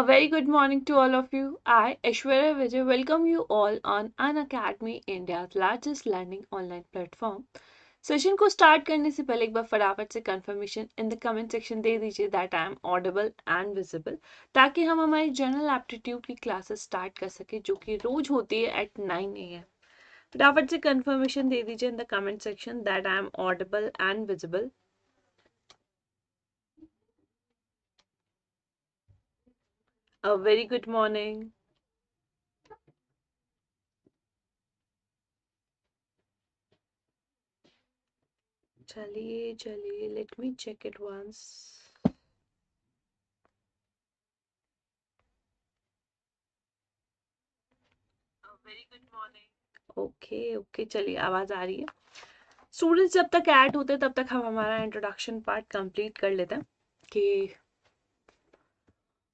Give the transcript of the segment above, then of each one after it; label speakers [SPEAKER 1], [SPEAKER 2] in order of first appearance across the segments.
[SPEAKER 1] A very good morning to all of you. I, Ashwarya Vijay, welcome you all on An Academy India's largest learning online platform. Session को start करने से पहले एक बार फटाफट से confirmation in the comment section दे दीजिए that I am audible and visible ताकि हम हमारी जनरल एप्टीट्यूड की क्लासेस स्टार्ट कर सके जो कि रोज होती है एट नाइन ए एम फटाफट से कंफर्मेशन दे दीजिए in the comment section that I am audible and visible A very good morning. चलिए चलिए let me check it once very good morning okay okay चलिए आवाज आ रही है स्टूडेंट्स जब तक ऐड होते तब तक हम हमारा इंट्रोडक्शन पार्ट कंप्लीट कर लेते हैं कि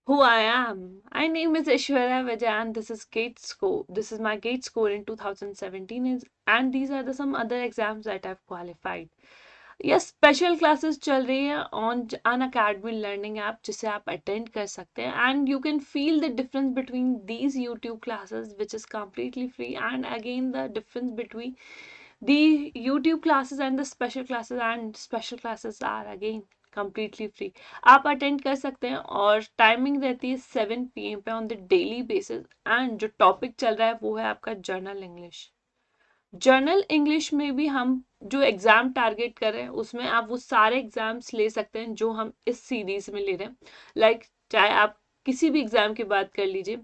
[SPEAKER 1] who I am. My name is Ishwara Vijay and this is gate score. This is my gate score in 2017 and these are the some other exams that I've qualified. Yes, special classes chal rahi on an academy learning app jise aap attend kar and you can feel the difference between these YouTube classes which is completely free and again the difference between the YouTube classes and the special classes and special classes are again completely free आप attend कर सकते हैं और timing रहती है seven P M पे on the daily basis and जो topic चल रहा है वो है आपका जर्नल इंग्लिश जर्नल इंग्लिश में भी हम जो एग्ज़ाम टारगेट कर रहे हैं उसमें आप वो सारे एग्ज़ाम्स ले सकते हैं जो हम इस सीरीज़ में ले रहे हैं लाइक like, चाहे आप किसी भी एग्ज़ाम की बात कर लीजिए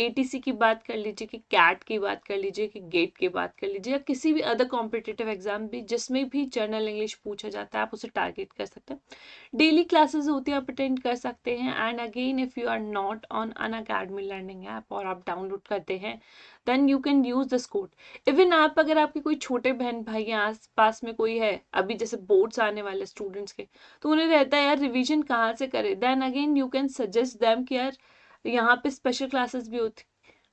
[SPEAKER 1] एटीसी की बात कर लीजिए कि कैट की बात कर लीजिए कि गेट की बात कर लीजिए या किसी भी अदर कॉम्पिटेटिव एग्जाम भी जिसमें भी जर्नल इंग्लिश पूछा जाता है आप उसे टारगेट कर सकते हैं डेली क्लासेस होती है आप अटेंड कर सकते हैं and again if you are not on Unacademy learning app और आप डाउनलोड करते हैं then you can use this code even आप अगर आपके कोई छोटे बहन भाई या आस पास में कोई है अभी जैसे बोर्ड्स आने वाले स्टूडेंट्स के तो उन्हें रहता है यार रिविजन कहाँ से करे then again you can suggest them कि यार तो यहाँ पे स्पेशल क्लासेस भी होती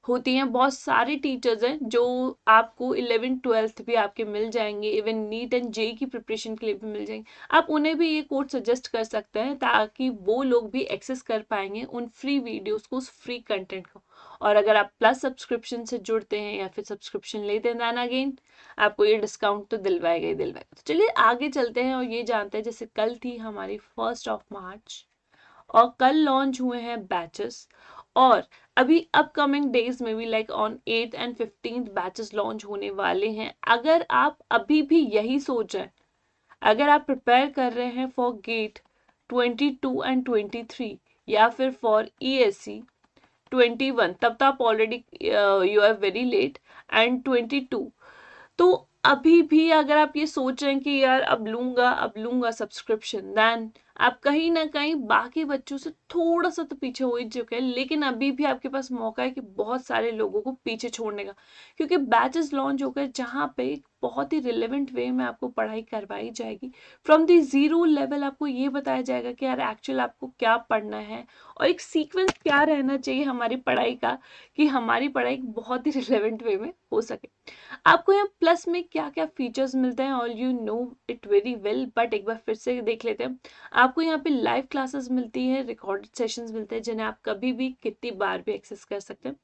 [SPEAKER 1] होती हैं बहुत सारे टीचर्स हैं जो आपको इलेवेंथ ट्वेल्थ भी आपके मिल जाएंगे इवन नीट एंड जे की प्रिपरेशन के लिए भी मिल जाएंगे आप उन्हें भी ये कोर्स सजेस्ट कर सकते हैं ताकि वो लोग भी एक्सेस कर पाएंगे उन फ्री वीडियोस को उस फ्री कंटेंट को और अगर आप प्लस सब्सक्रिप्शन से जुड़ते हैं या फिर सब्सक्रिप्शन लेते हैं अगेन आपको ये डिस्काउंट तो दिलवाएगा ही दिलवाएगा तो चलिए आगे चलते हैं और ये जानते हैं जैसे कल थी हमारी फर्स्ट ऑफ मार्च और कल लॉन्च हुए हैं बैचेस और अभी अपकमिंग डेज में भी like on eight and fifteen batches launch होने वाले हैं अगर आप अभी भी यही सोच रहे अगर आप प्रिपेयर कर रहे हैं for GATE twenty two and twenty three या फिर फॉर ट्वेंटी वन तब तो आप already you are very late and twenty two तो अभी भी अगर आप ये सोच रहे हैं कि यार अब लूंगा अब लूंगा सब्सक्रिप्शन दैन आप कहीं ना कहीं बाकी बच्चों से थोड़ा सा तो पीछे हो ही चुके हैं लेकिन अभी भी आपके पास मौका है कि बहुत सारे लोगों को पीछे छोड़ने का क्योंकि बैचेस लॉन्च हो गए जहाँ पे बहुत ही रिलेवेंट वे में आपको पढ़ाई करवाई जाएगी फ्रॉम दी जीरो लेवल आपको ये बताया जाएगा कि यार एक्चुअल आपको क्या पढ़ना है और एक सीक्वेंस क्या रहना चाहिए हमारी पढ़ाई का कि हमारी पढ़ाई बहुत ही रिलेवेंट वे में हो सके आपको यहाँ प्लस में क्या क्या फीचर्स मिलते हैं all you know it very well but एक बार फिर से देख लेते हैं आपको यहाँ पे लाइव क्लासेस मिलती है रिकॉर्डेड सेशंस मिलते हैं जिन्हें आप कभी भी कितनी बार भी एक्सेस कर सकते हैं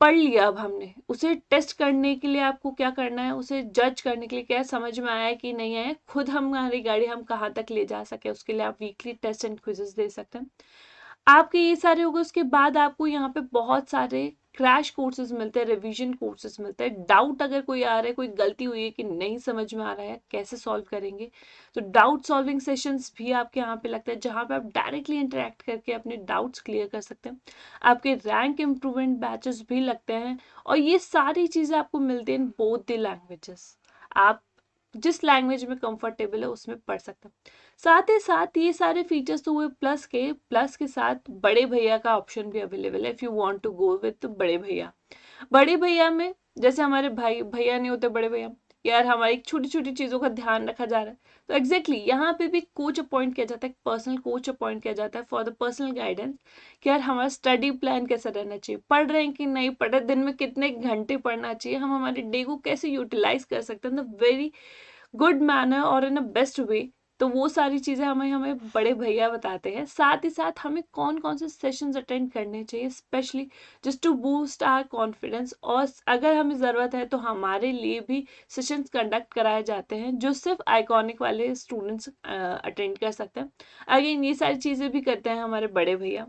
[SPEAKER 1] पढ़ लिया अब हमने उसे टेस्ट करने के लिए आपको क्या करना है उसे जज करने के लिए क्या समझ में आया कि नहीं आया खुद हम हमारी गाड़ी हम कहाँ तक ले जा सके उसके लिए आप वीकली टेस्ट एंड क्विजेस दे सकते हैं आपके ये सारे हो गए उसके बाद आपको यहाँ पे बहुत सारे क्रैश कोर्सेज मिलते हैं रिविजन कोर्सेज मिलते हैं डाउट अगर कोई आ रहा है कोई गलती हुई है कि नहीं समझ में आ रहा है कैसे सॉल्व करेंगे तो डाउट सॉल्विंग सेशंस भी आपके यहाँ पे लगता है जहाँ पे आप डायरेक्टली इंटरेक्ट करके अपने डाउट्स क्लियर कर सकते हैं आपके रैंक इम्प्रूवमेंट बैचेस भी लगते हैं और ये सारी चीज़ें आपको मिलती हैं बोथ दी लैंग्वेजेस आप जिस लैंग्वेज में कंफर्टेबल है उसमें पढ़ सकते हैं साथ ही साथ ये सारे फीचर्स तो हुए प्लस के प्लस के साथ बड़े भैया का ऑप्शन भी अवेलेबल है if you want to go with बड़े भैया बड़े भैया में जैसे हमारे भाई भैया नहीं होते बड़े भैया यार हमारी छोटी छोटी चीज़ों का ध्यान रखा जा रहा है तो एग्जैक्टली exactly, यहाँ पे भी कोच अपॉइंट किया जाता है पर्सनल कोच अपॉइंट किया जाता है फॉर द पर्सनल गाइडेंस कि यार हमारा स्टडी प्लान कैसा रहना चाहिए पढ़ रहे हैं कि नहीं पढ़ रहे दिन में कितने घंटे पढ़ना चाहिए हम हमारे डे को कैसे यूटिलाइज कर सकते हैं द वेरी गुड मैनर और इन अ बेस्ट वे तो वो सारी चीज़ें हमें हमें बड़े भैया बताते हैं साथ ही साथ हमें कौन कौन से सेशंस अटेंड करने चाहिए specially just to boost our confidence और अगर हमें ज़रूरत है तो हमारे लिए भी सेशंस कंडक्ट कराए जाते हैं जो सिर्फ आइकॉनिक वाले स्टूडेंट्स अटेंड कर सकते हैं अगेन ये सारी चीज़ें भी करते हैं हमारे बड़े भैया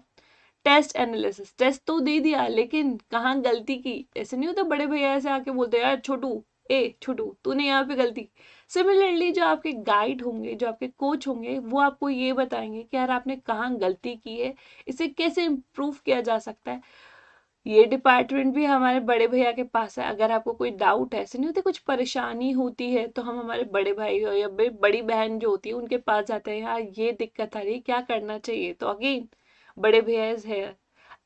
[SPEAKER 1] टेस्ट एनालिसिस टेस्ट तो दे दिया लेकिन कहाँ गलती की ऐसे नहीं होता बड़े भैया ऐसे आके बोलते यार छोटू ए छोटू तूने यहाँ पे गलती सिमिलरली जो आपके गाइड होंगे जो आपके कोच होंगे वो आपको ये बताएंगे कि यार आपने कहाँ गलती की है इसे कैसे इम्प्रूव किया जा सकता है ये डिपार्टमेंट भी हमारे बड़े भैया के पास है अगर आपको कोई डाउट ऐसे नहीं होते कुछ परेशानी होती है तो हम हमारे बड़े भाई हो या बड़ी बहन जो होती है उनके पास जाते हैं यार ये दिक्कत आ रही है क्या करना चाहिए तो अगेन बड़े भैया है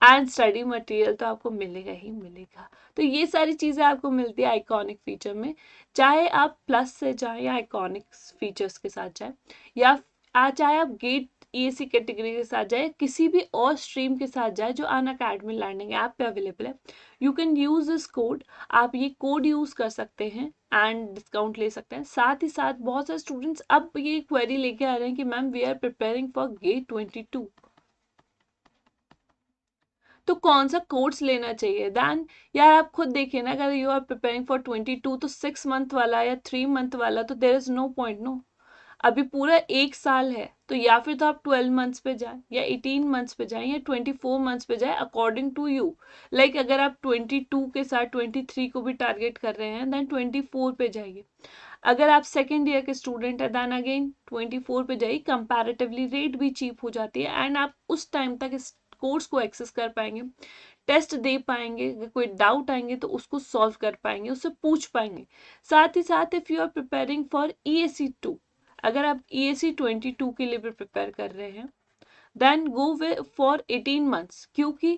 [SPEAKER 1] एंड स्टडी मटेरियल तो आपको मिलेगा ही मिलेगा तो ये सारी चीज़ें आपको मिलती है आइकॉनिक फीचर में चाहे आप प्लस से जाएं या आइकॉनिक फीचर्स के साथ जाएं या चाहे आप गेट ईएससी कैटेगरी के साथ जाए किसी भी और स्ट्रीम के साथ जाए जो अन अकेडमी लर्निंग ऐप पे अवेलेबल है you can use this code आप ये कोड यूज़ कर सकते हैं एंड डिस्काउंट ले सकते हैं साथ ही साथ बहुत सारे स्टूडेंट्स अब ये क्वेरी लेके आ रहे हैं कि ma'am we are preparing for GATE twenty two तो कौन सा कोर्स लेना चाहिए दैन यार आप खुद देखिए ना अगर you are preparing for twenty two तो सिक्स मंथ वाला या थ्री मंथ वाला तो there is no point no अभी पूरा एक साल है तो या फिर तो आप ट्वेल्व मंथ्स पे जाएं या एटीन मंथ्स पे जाएं या ट्वेंटी फोर मंथ्स पे जाएं अकॉर्डिंग टू यू लाइक अगर आप ट्वेंटी टू के साथ ट्वेंटी थ्री को भी टारगेट कर रहे हैं देन ट्वेंटी फोर पे जाइए अगर आप सेकेंड ईयर के स्टूडेंट हैं दैन अगेन ट्वेंटी फोर पे जाइए कंपैरेटिवली रेट भी चीप हो जाती है एंड आप उस टाइम तक कोर्स को एक्सेस कर पाएंगे टेस्ट दे पाएंगे अगर कोई डाउट आएंगे तो उसको सॉल्व कर पाएंगे उससे पूछ पाएंगे साथ ही साथ if you are preparing for E S C two अगर आप E S C twenty two के लिए भी प्रिपेयर कर रहे हैं then go way for eighteen months क्योंकि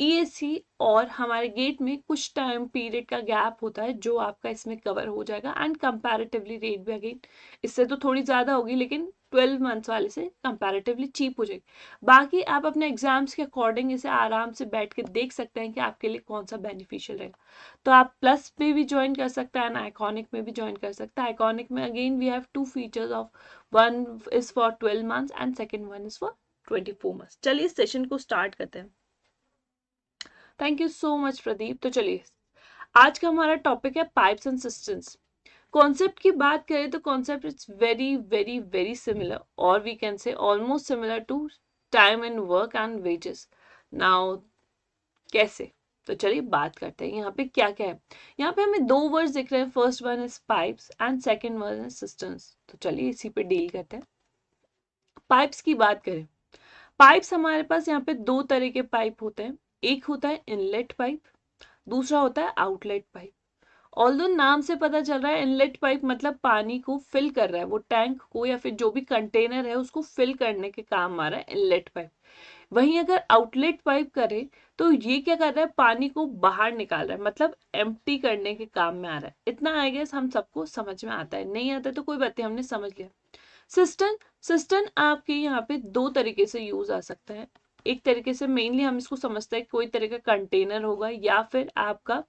[SPEAKER 1] ई एस सी और हमारे गेट में कुछ टाइम पीरियड का गैप होता है जो आपका इसमें कवर हो जाएगा एंड कंपेरेटिवली रेट भी अगेन इससे तो थोड़ी ज़्यादा होगी लेकिन ट्वेल्व मंथ्स वाले से कंपैरेटिवली चीप हो जाएगी बाकी आप अपने एग्जाम्स के अकॉर्डिंग इसे आराम से बैठ के देख सकते हैं कि आपके लिए कौन सा बेनिफिशियल रहेगा तो आप प्लस में भी ज्वाइन कर सकते हैं एंड आइकॉनिक में भी ज्वाइन कर सकते हैं आइकॉनिक में again we have two features of one is for twelve months and second one is for twenty four months चलिए सेशन को स्टार्ट करते हैं thank you so much Pradeep तो चलिए आज का हमारा टॉपिक है पाइप्स एंड सिस्टम्स कॉन्सेप्ट की बात करें तो concept it's very very very similar और we can say almost similar to time and work and wages now कैसे तो चलिए बात करते हैं यहाँ पे क्या क्या है यहाँ पे हमें दो वर्ड दिख रहे हैं first one is pipes and second one is systems तो चलिए इसी पे डील करते हैं पाइप्स की बात करें पाइप्स हमारे पास यहाँ पे दो तरह के पाइप होते हैं एक होता है इनलेट पाइप दूसरा होता है आउटलेट पाइप ऑल्दो नाम से पता चल रहा है इनलेट पाइप मतलब पानी को फिल कर रहा है वो टैंक को या फिर जो भी कंटेनर है उसको फिल करने के काम आ रहा है इनलेट पाइप वहीं अगर आउटलेट पाइप करे तो ये क्या कर रहा है पानी को बाहर निकाल रहा है मतलब एम्प्टी करने के काम में आ रहा है इतना आई गेस हम सबको समझ में आता है नहीं आता तो कोई बात नहीं हमने समझ लिया सिस्टन सिस्टन आपके यहाँ पे दो तरीके से यूज आ सकता है एक तरीके से मेनली हम इसको समझते हैं कोई तरह का कंटेनर होगा या फिर आपका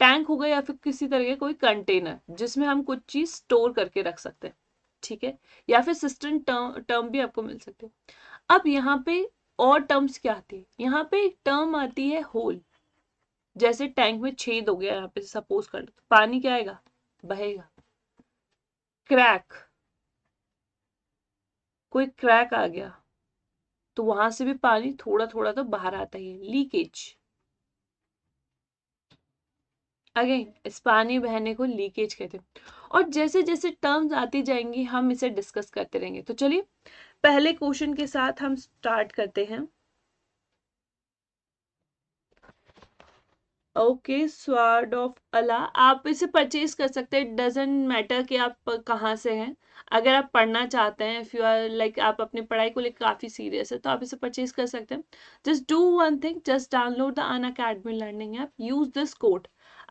[SPEAKER 1] टैंक होगा या फिर किसी तरह का कोई कंटेनर जिसमें हम कुछ चीज स्टोर करके रख सकते हैं ठीक है या फिर सिस्टम टर्म टर्म भी आपको मिल सकते हैं अब यहाँ पे और टर्म्स क्या आती है यहाँ पे एक टर्म आती है होल जैसे टैंक में छेद हो गया यहाँ पे सपोज कर लो पानी क्या आएगा बहेगा क्रैक कोई क्रैक आ गया तो वहां से भी पानी थोड़ा थोड़ा तो बाहर आता ही है लीकेज अगेन इस पानी बहने को लीकेज कहते हैं और जैसे जैसे टर्म्स आती जाएंगी हम इसे डिस्कस करते रहेंगे तो चलिए पहले क्वेश्चन के साथ हम स्टार्ट करते हैं ओके स्वाड ऑफ अला आप इसे परचेज कर सकते हैं इट डजेंट मैटर कि आप कहाँ से हैं अगर आप पढ़ना चाहते हैं इफ़ यू आर लाइक आप अपनी पढ़ाई को लेकर काफ़ी सीरियस है तो आप इसे परचेज कर सकते हैं just do one thing just download the Unacademy learning app use this code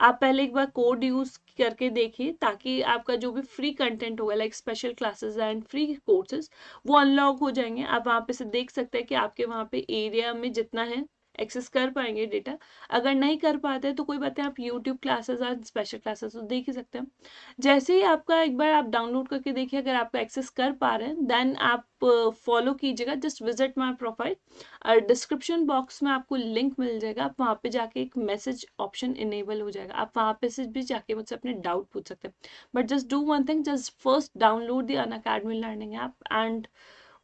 [SPEAKER 1] आप पहले एक बार कोड यूज़ करके देखिए ताकि आपका जो भी फ्री कंटेंट होगा like special classes and free courses वो अनलॉक हो जाएंगे आप वहाँ पे से देख सकते हैं कि आपके वहाँ पे एरिया में जितना है एक्सेस कर पाएंगे डेटा अगर नहीं कर पाते तो कोई बात है आप यूट्यूब क्लासेस और स्पेशल क्लासेस तो देख ही सकते हैं जैसे ही आपका एक बार आप डाउनलोड करके देखिए अगर आपका एक्सेस कर पा रहे हैं देन आप फॉलो uh, कीजिएगा जस्ट विजिट माई प्रोफाइल और डिस्क्रिप्शन बॉक्स में आपको लिंक मिल जाएगा आप वहाँ पे जाके एक मैसेज ऑप्शन इनेबल हो जाएगा आप वहाँ पे से भी जाके मुझसे अपने डाउट पूछ सकते हैं but just do one thing just first download the Unacademy learning app and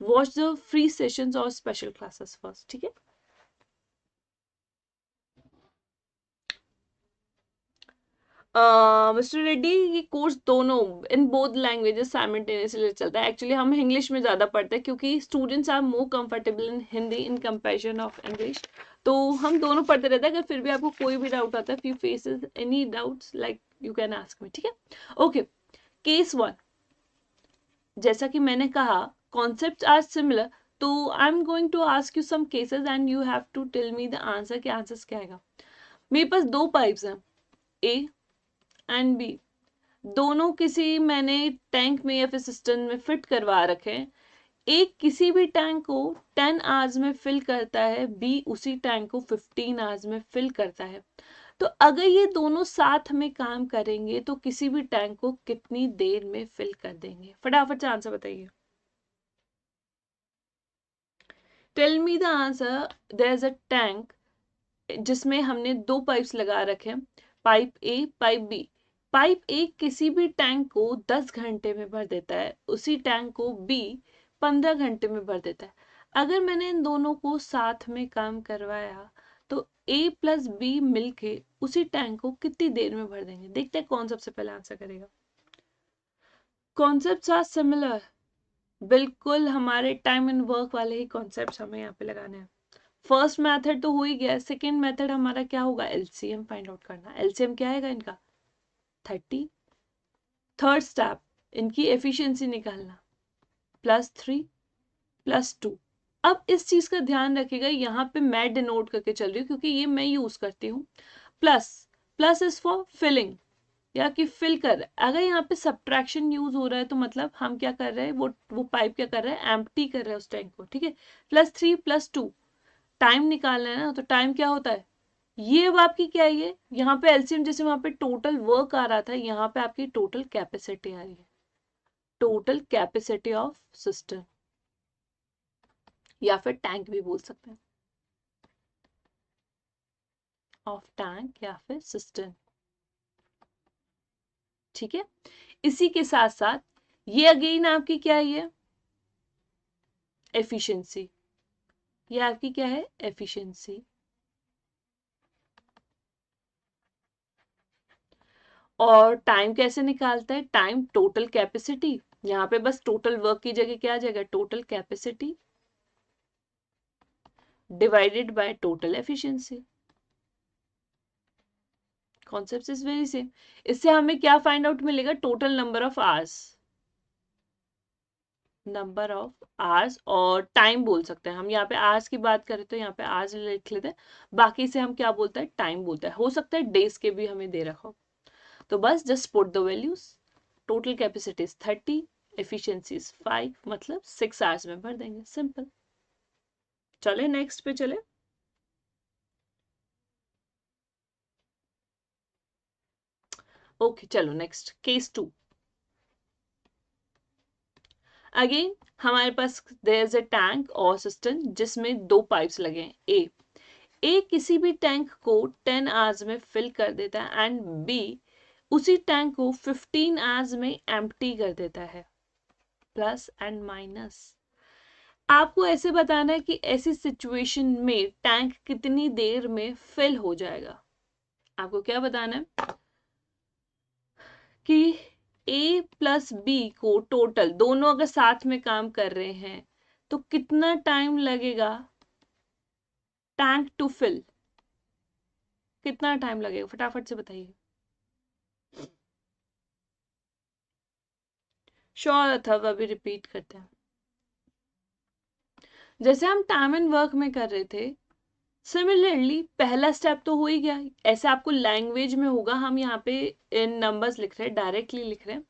[SPEAKER 1] watch the free sessions और स्पेशल क्लासेस फर्स्ट ठीक है मिस्टर रेड्डी ये कोर्स दोनों इन बोथ लैंग्वेजेस साइमल्टेनियसली चलता है एक्चुअली हम इंग्लिश में ज़्यादा पढ़ते हैं क्योंकि students are more comfortable in Hindi in comparison of English तो हम दोनों पढ़ते रहते हैं अगर फिर भी आपको कोई भी डाउट आता है if you faces any doubts like you can ask me ठीक है ओके केस वन जैसा कि मैंने कहा कॉन्सेप्ट आर सिमिलर तो I am going to ask you some cases and you have to tell me the answer के answer क्या है मेरे पास दो पाइप्स हैं ए एंड बी दोनों किसी मैंने टैंक में या फिर सिस्टम में फिट करवा रखे हैं एक किसी भी टैंक को 10 आवर्स में फिल करता है बी उसी टैंक को 15 आवर्स में फिल करता है तो अगर ये दोनों साथ में काम करेंगे तो किसी भी टैंक को कितनी देर में फिल कर देंगे फटाफट से आंसर बताइए tell me the answer there is a tank जिसमें हमने दो पाइप्स लगा रखे हैं pipe A pipe B pipe A किसी भी टैंक को 10 घंटे में भर देता है उसी टैंक को बी 15 घंटे में भर देता है अगर मैंने इन दोनों को साथ में काम करवाया तो ए प्लस बी मिल के उसी टैंक को कितनी देर में भर देंगे देखते हैं कौन सबसे पहले आंसर करेगा कॉन्सेप्ट आर सिमिलर बिल्कुल हमारे टाइम एंड वर्क वाले ही कॉन्सेप्ट हमें यहाँ पे लगाने हैं फर्स्ट मेथड तो हो ही गया सेकेंड मेथड हमारा क्या होगा एलसीएम फाइंड आउट करना एलसीएम क्या आएगा इनका थर्टी थर्ड स्टेप इनकी एफिशिएंसी निकालना प्लस थ्री प्लस टू अब इस चीज का ध्यान रखिएगा यहाँ पे मैं डिनोट करके चल रही हूँ क्योंकि ये मैं यूज करती हूँ plus plus is for filling या कि फिल कर अगर यहाँ पे सब्ट्रैक्शन यूज हो रहा है तो मतलब हम क्या कर रहे हैं वो वो पाइप क्या कर रहा है एम्प्टी कर रहा है उस टैंक को ठीक है plus three plus two time निकालना है ना तो टाइम क्या होता है ये अब आपकी क्या है यहाँ पे एलसीएम जैसे वहां पे टोटल वर्क आ रहा था यहाँ पे आपकी टोटल कैपेसिटी आ रही है टोटल कैपेसिटी ऑफ सिस्टम या फिर टैंक भी बोल सकते हैं ऑफ टैंक या फिर सिस्टम ठीक है इसी के साथ साथ ये अगेन आपकी क्या है एफिशिएंसी ये आपकी क्या है एफिशिएंसी और टाइम कैसे निकालते हैं टाइम टोटल कैपेसिटी यहाँ पे बस टोटल वर्क की जगह क्या आ जाएगा total capacity divided by total efficiency concept is very same इससे हमें क्या फाइंड आउट मिलेगा total number of hours number of hours और टाइम बोल सकते हैं हम यहाँ पे आवर्स की बात करें तो यहाँ पे आवर्स लिख लेते हैं बाकी से हम क्या बोलते हैं टाइम बोलते हैं हो सकता है डेज के भी हमें दे रखा हो तो बस just put the values total capacity thirty efficiency five मतलब सिक्स आवर्स में भर देंगे सिंपल चले नेक्स्ट पे चले ओके चलो नेक्स्ट केस टू अगेन हमारे पास देर इज ए टैंक और सिस्टम जिसमें दो पाइप्स लगे हैं ए ए किसी भी टैंक को 10 आवर्स में फिल कर देता है एंड बी उसी टैंक को 15 आवर्स में एम्प्टी कर देता है प्लस एंड माइनस आपको ऐसे बताना है कि ऐसी सिचुएशन में टैंक कितनी देर में फिल हो जाएगा आपको क्या बताना है कि ए प्लस बी को टोटल दोनों अगर साथ में काम कर रहे हैं तो कितना टाइम लगेगा टैंक टू फिल कितना टाइम लगेगा फटाफट से बताइए श्योर अथर्व अभी रिपीट करते हैं जैसे हम टाइम एंड वर्क में कर रहे थे सिमिलरली पहला स्टेप तो हो ही गया ऐसे आपको लैंग्वेज में होगा हम यहाँ पे इन नंबर्स लिख रहे हैं डायरेक्टली लिख रहे हैं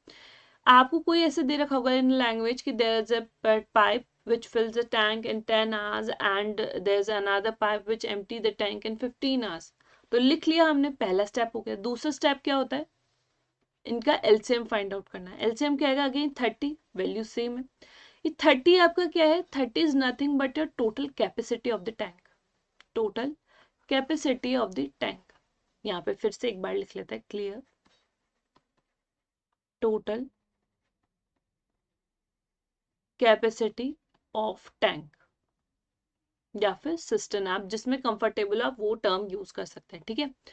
[SPEAKER 1] आपको कोई ऐसे दे रखा होगा इन लैंग्वेज कि there is a pipe fills a tank in ten hours and there is another pipe which empty the tank in fifteen hours तो लिख लिया हमने पहला स्टेप हो गया दूसरा स्टेप क्या होता है इनका एलसीएम फाइंड आउट करना है एलसीएम क्या है अगेन थर्टी वैल्यू सेम है ये थर्टी आपका क्या है thirty is nothing but your total capacity of the tank total capacity of the tank यहाँ पे फिर से एक बार लिख लेता है clear total capacity of tank या फिर सिस्टम आप जिसमें कंफर्टेबल आप वो टर्म यूज कर सकते हैं ठीक है थीके?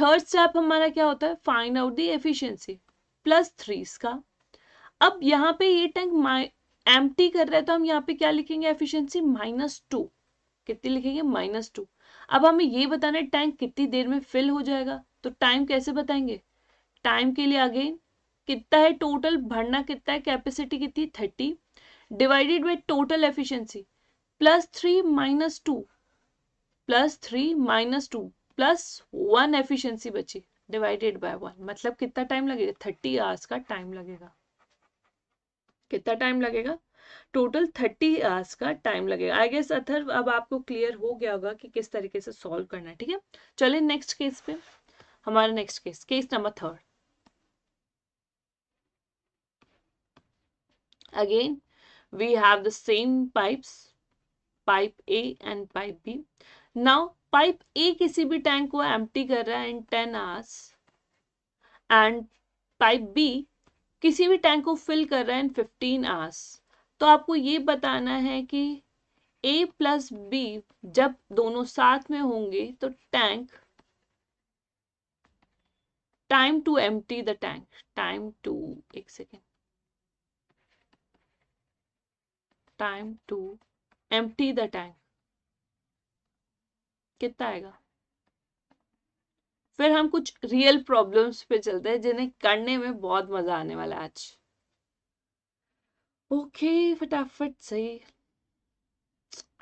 [SPEAKER 1] थर्ड स्टेप हमारा क्या होता है find out the efficiency plus three इसका अब यहाँ पे ये टैंक एम कर रहा है तो हम यहाँ पे क्या लिखेंगे एफिशियंसी माइनस टू कितनी लिखेंगे माइनस टू अब हमें ये बताना है टैंक कितनी देर में फिल हो जाएगा तो टाइम कैसे बताएंगे टाइम के लिए अगेन कितना है टोटल भरना कितना है कैपेसिटी कितनी thirty divided by total efficiency plus three minus two plus three minus two plus one efficiency बची डिवाइडेड बाय वन मतलब कितना टाइम लगेगा थर्टी आवर्स का टाइम लगेगा कितना टाइम लगेगा टोटल थर्टी आवर्स का टाइम लगेगा आई गेस अथर अब आपको क्लियर हो गया होगा कि किस तरीके से सॉल्व करना है ठीक है चलिए नेक्स्ट केस पे हमारा next case case number third again we have the same pipes pipe A and pipe B now pipe A किसी भी टैंक को एम्प्टी कर रहा है in ten hours and pipe B किसी भी टैंक को फिल कर रहा है इन फिफ्टीन आवर्स तो आपको ये बताना है कि ए प्लस बी जब दोनों साथ में होंगे तो tank time to empty the tank time to एक second time to empty the tank कितना आएगा फिर हम कुछ रियल प्रॉब्लम्स पे चलते हैं जिन्हें करने में बहुत मजा आने वाला है आज ओके फटाफट सही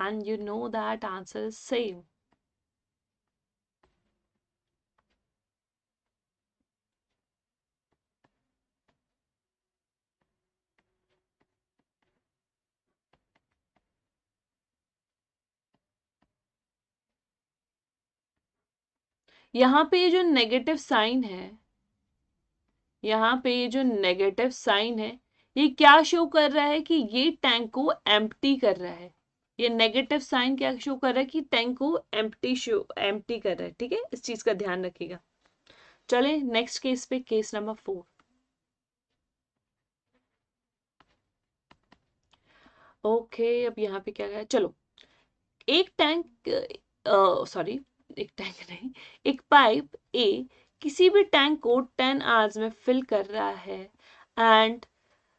[SPEAKER 1] and you know that answer same यहां पे ये जो नेगेटिव साइन है यहां पे ये जो नेगेटिव साइन है ये क्या शो कर रहा है कि ये टैंक को एम्प्टी कर रहा है ये नेगेटिव साइन क्या शो कर रहा है कि टैंक को एम्प्टी शो एम्प्टी कर रहा है ठीक है इस चीज का ध्यान रखिएगा चले नेक्स्ट केस पे केस नंबर फोर ओके अब यहां पे क्या गया चलो एक टैंक सॉरी एक टैंक नहीं एक पाइप ए किसी भी टैंक को टेन आवर्स में फिल कर रहा है एंड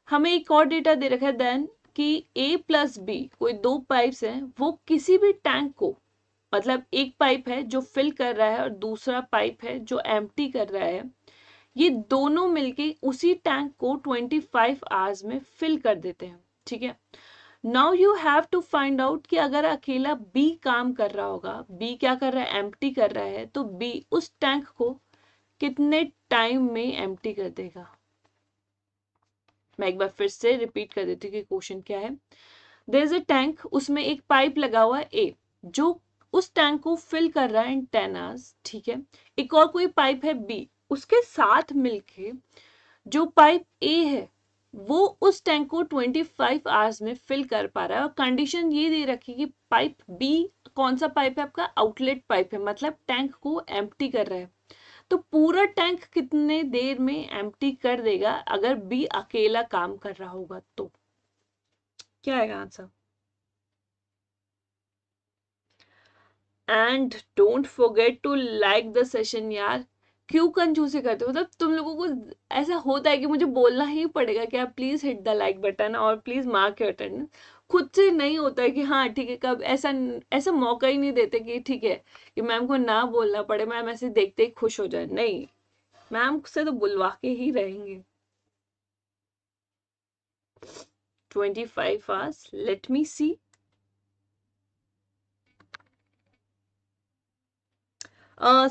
[SPEAKER 1] हमें एक और डेटा दे रखा है देन कि ए प्लस बी कोई दो पाइप्स हैं वो किसी भी टैंक को मतलब एक पाइप है जो फिल कर रहा है और दूसरा पाइप है जो एम कर रहा है ये दोनों मिलके उसी टैंक को 25 आवर्स में फिल कर देते हैं ठीक है now you have to find out कि अगर अकेला बी काम कर रहा होगा बी क्या कर रहा है एम कर रहा है तो बी उस टैंक को कितने टाइम में एम कर देगा मैं एक बार फिर से रिपीट कर देती हूँ कि क्वेश्चन क्या है देर इज अ टैंक उसमें एक पाइप लगा हुआ है ए जो उस टैंक को फिल कर रहा है इन टेन आवर्स ठीक है एक और कोई पाइप है बी उसके साथ मिलके जो पाइप ए है वो उस टैंक को 25 फाइव आवर्स में फिल कर पा रहा है और कंडीशन ये दे रखी कि पाइप बी कौन सा पाइप है आपका आउटलेट पाइप है मतलब टैंक को एम्प्टी कर रहा है तो पूरा टैंक कितने देर में एम्प्टी कर देगा अगर बी अकेला काम कर रहा होगा तो क्या आएगा answer and don't forget to like the session यार क्यों कंजूसी करते हो मतलब तुम लोगों को ऐसा होता है कि मुझे बोलना ही पड़ेगा कि आप please hit the like button और प्लीज़ मार्क योर अटेंडेंस खुद से नहीं होता है कि हाँ ठीक है कब ऐसा ऐसा मौका ही नहीं देते कि ठीक है कि मैम को ना बोलना पड़े मैम ऐसे देखते ही खुश हो जाए नहीं मैम से तो बुलवा के ही रहेंगे twenty five hours let me see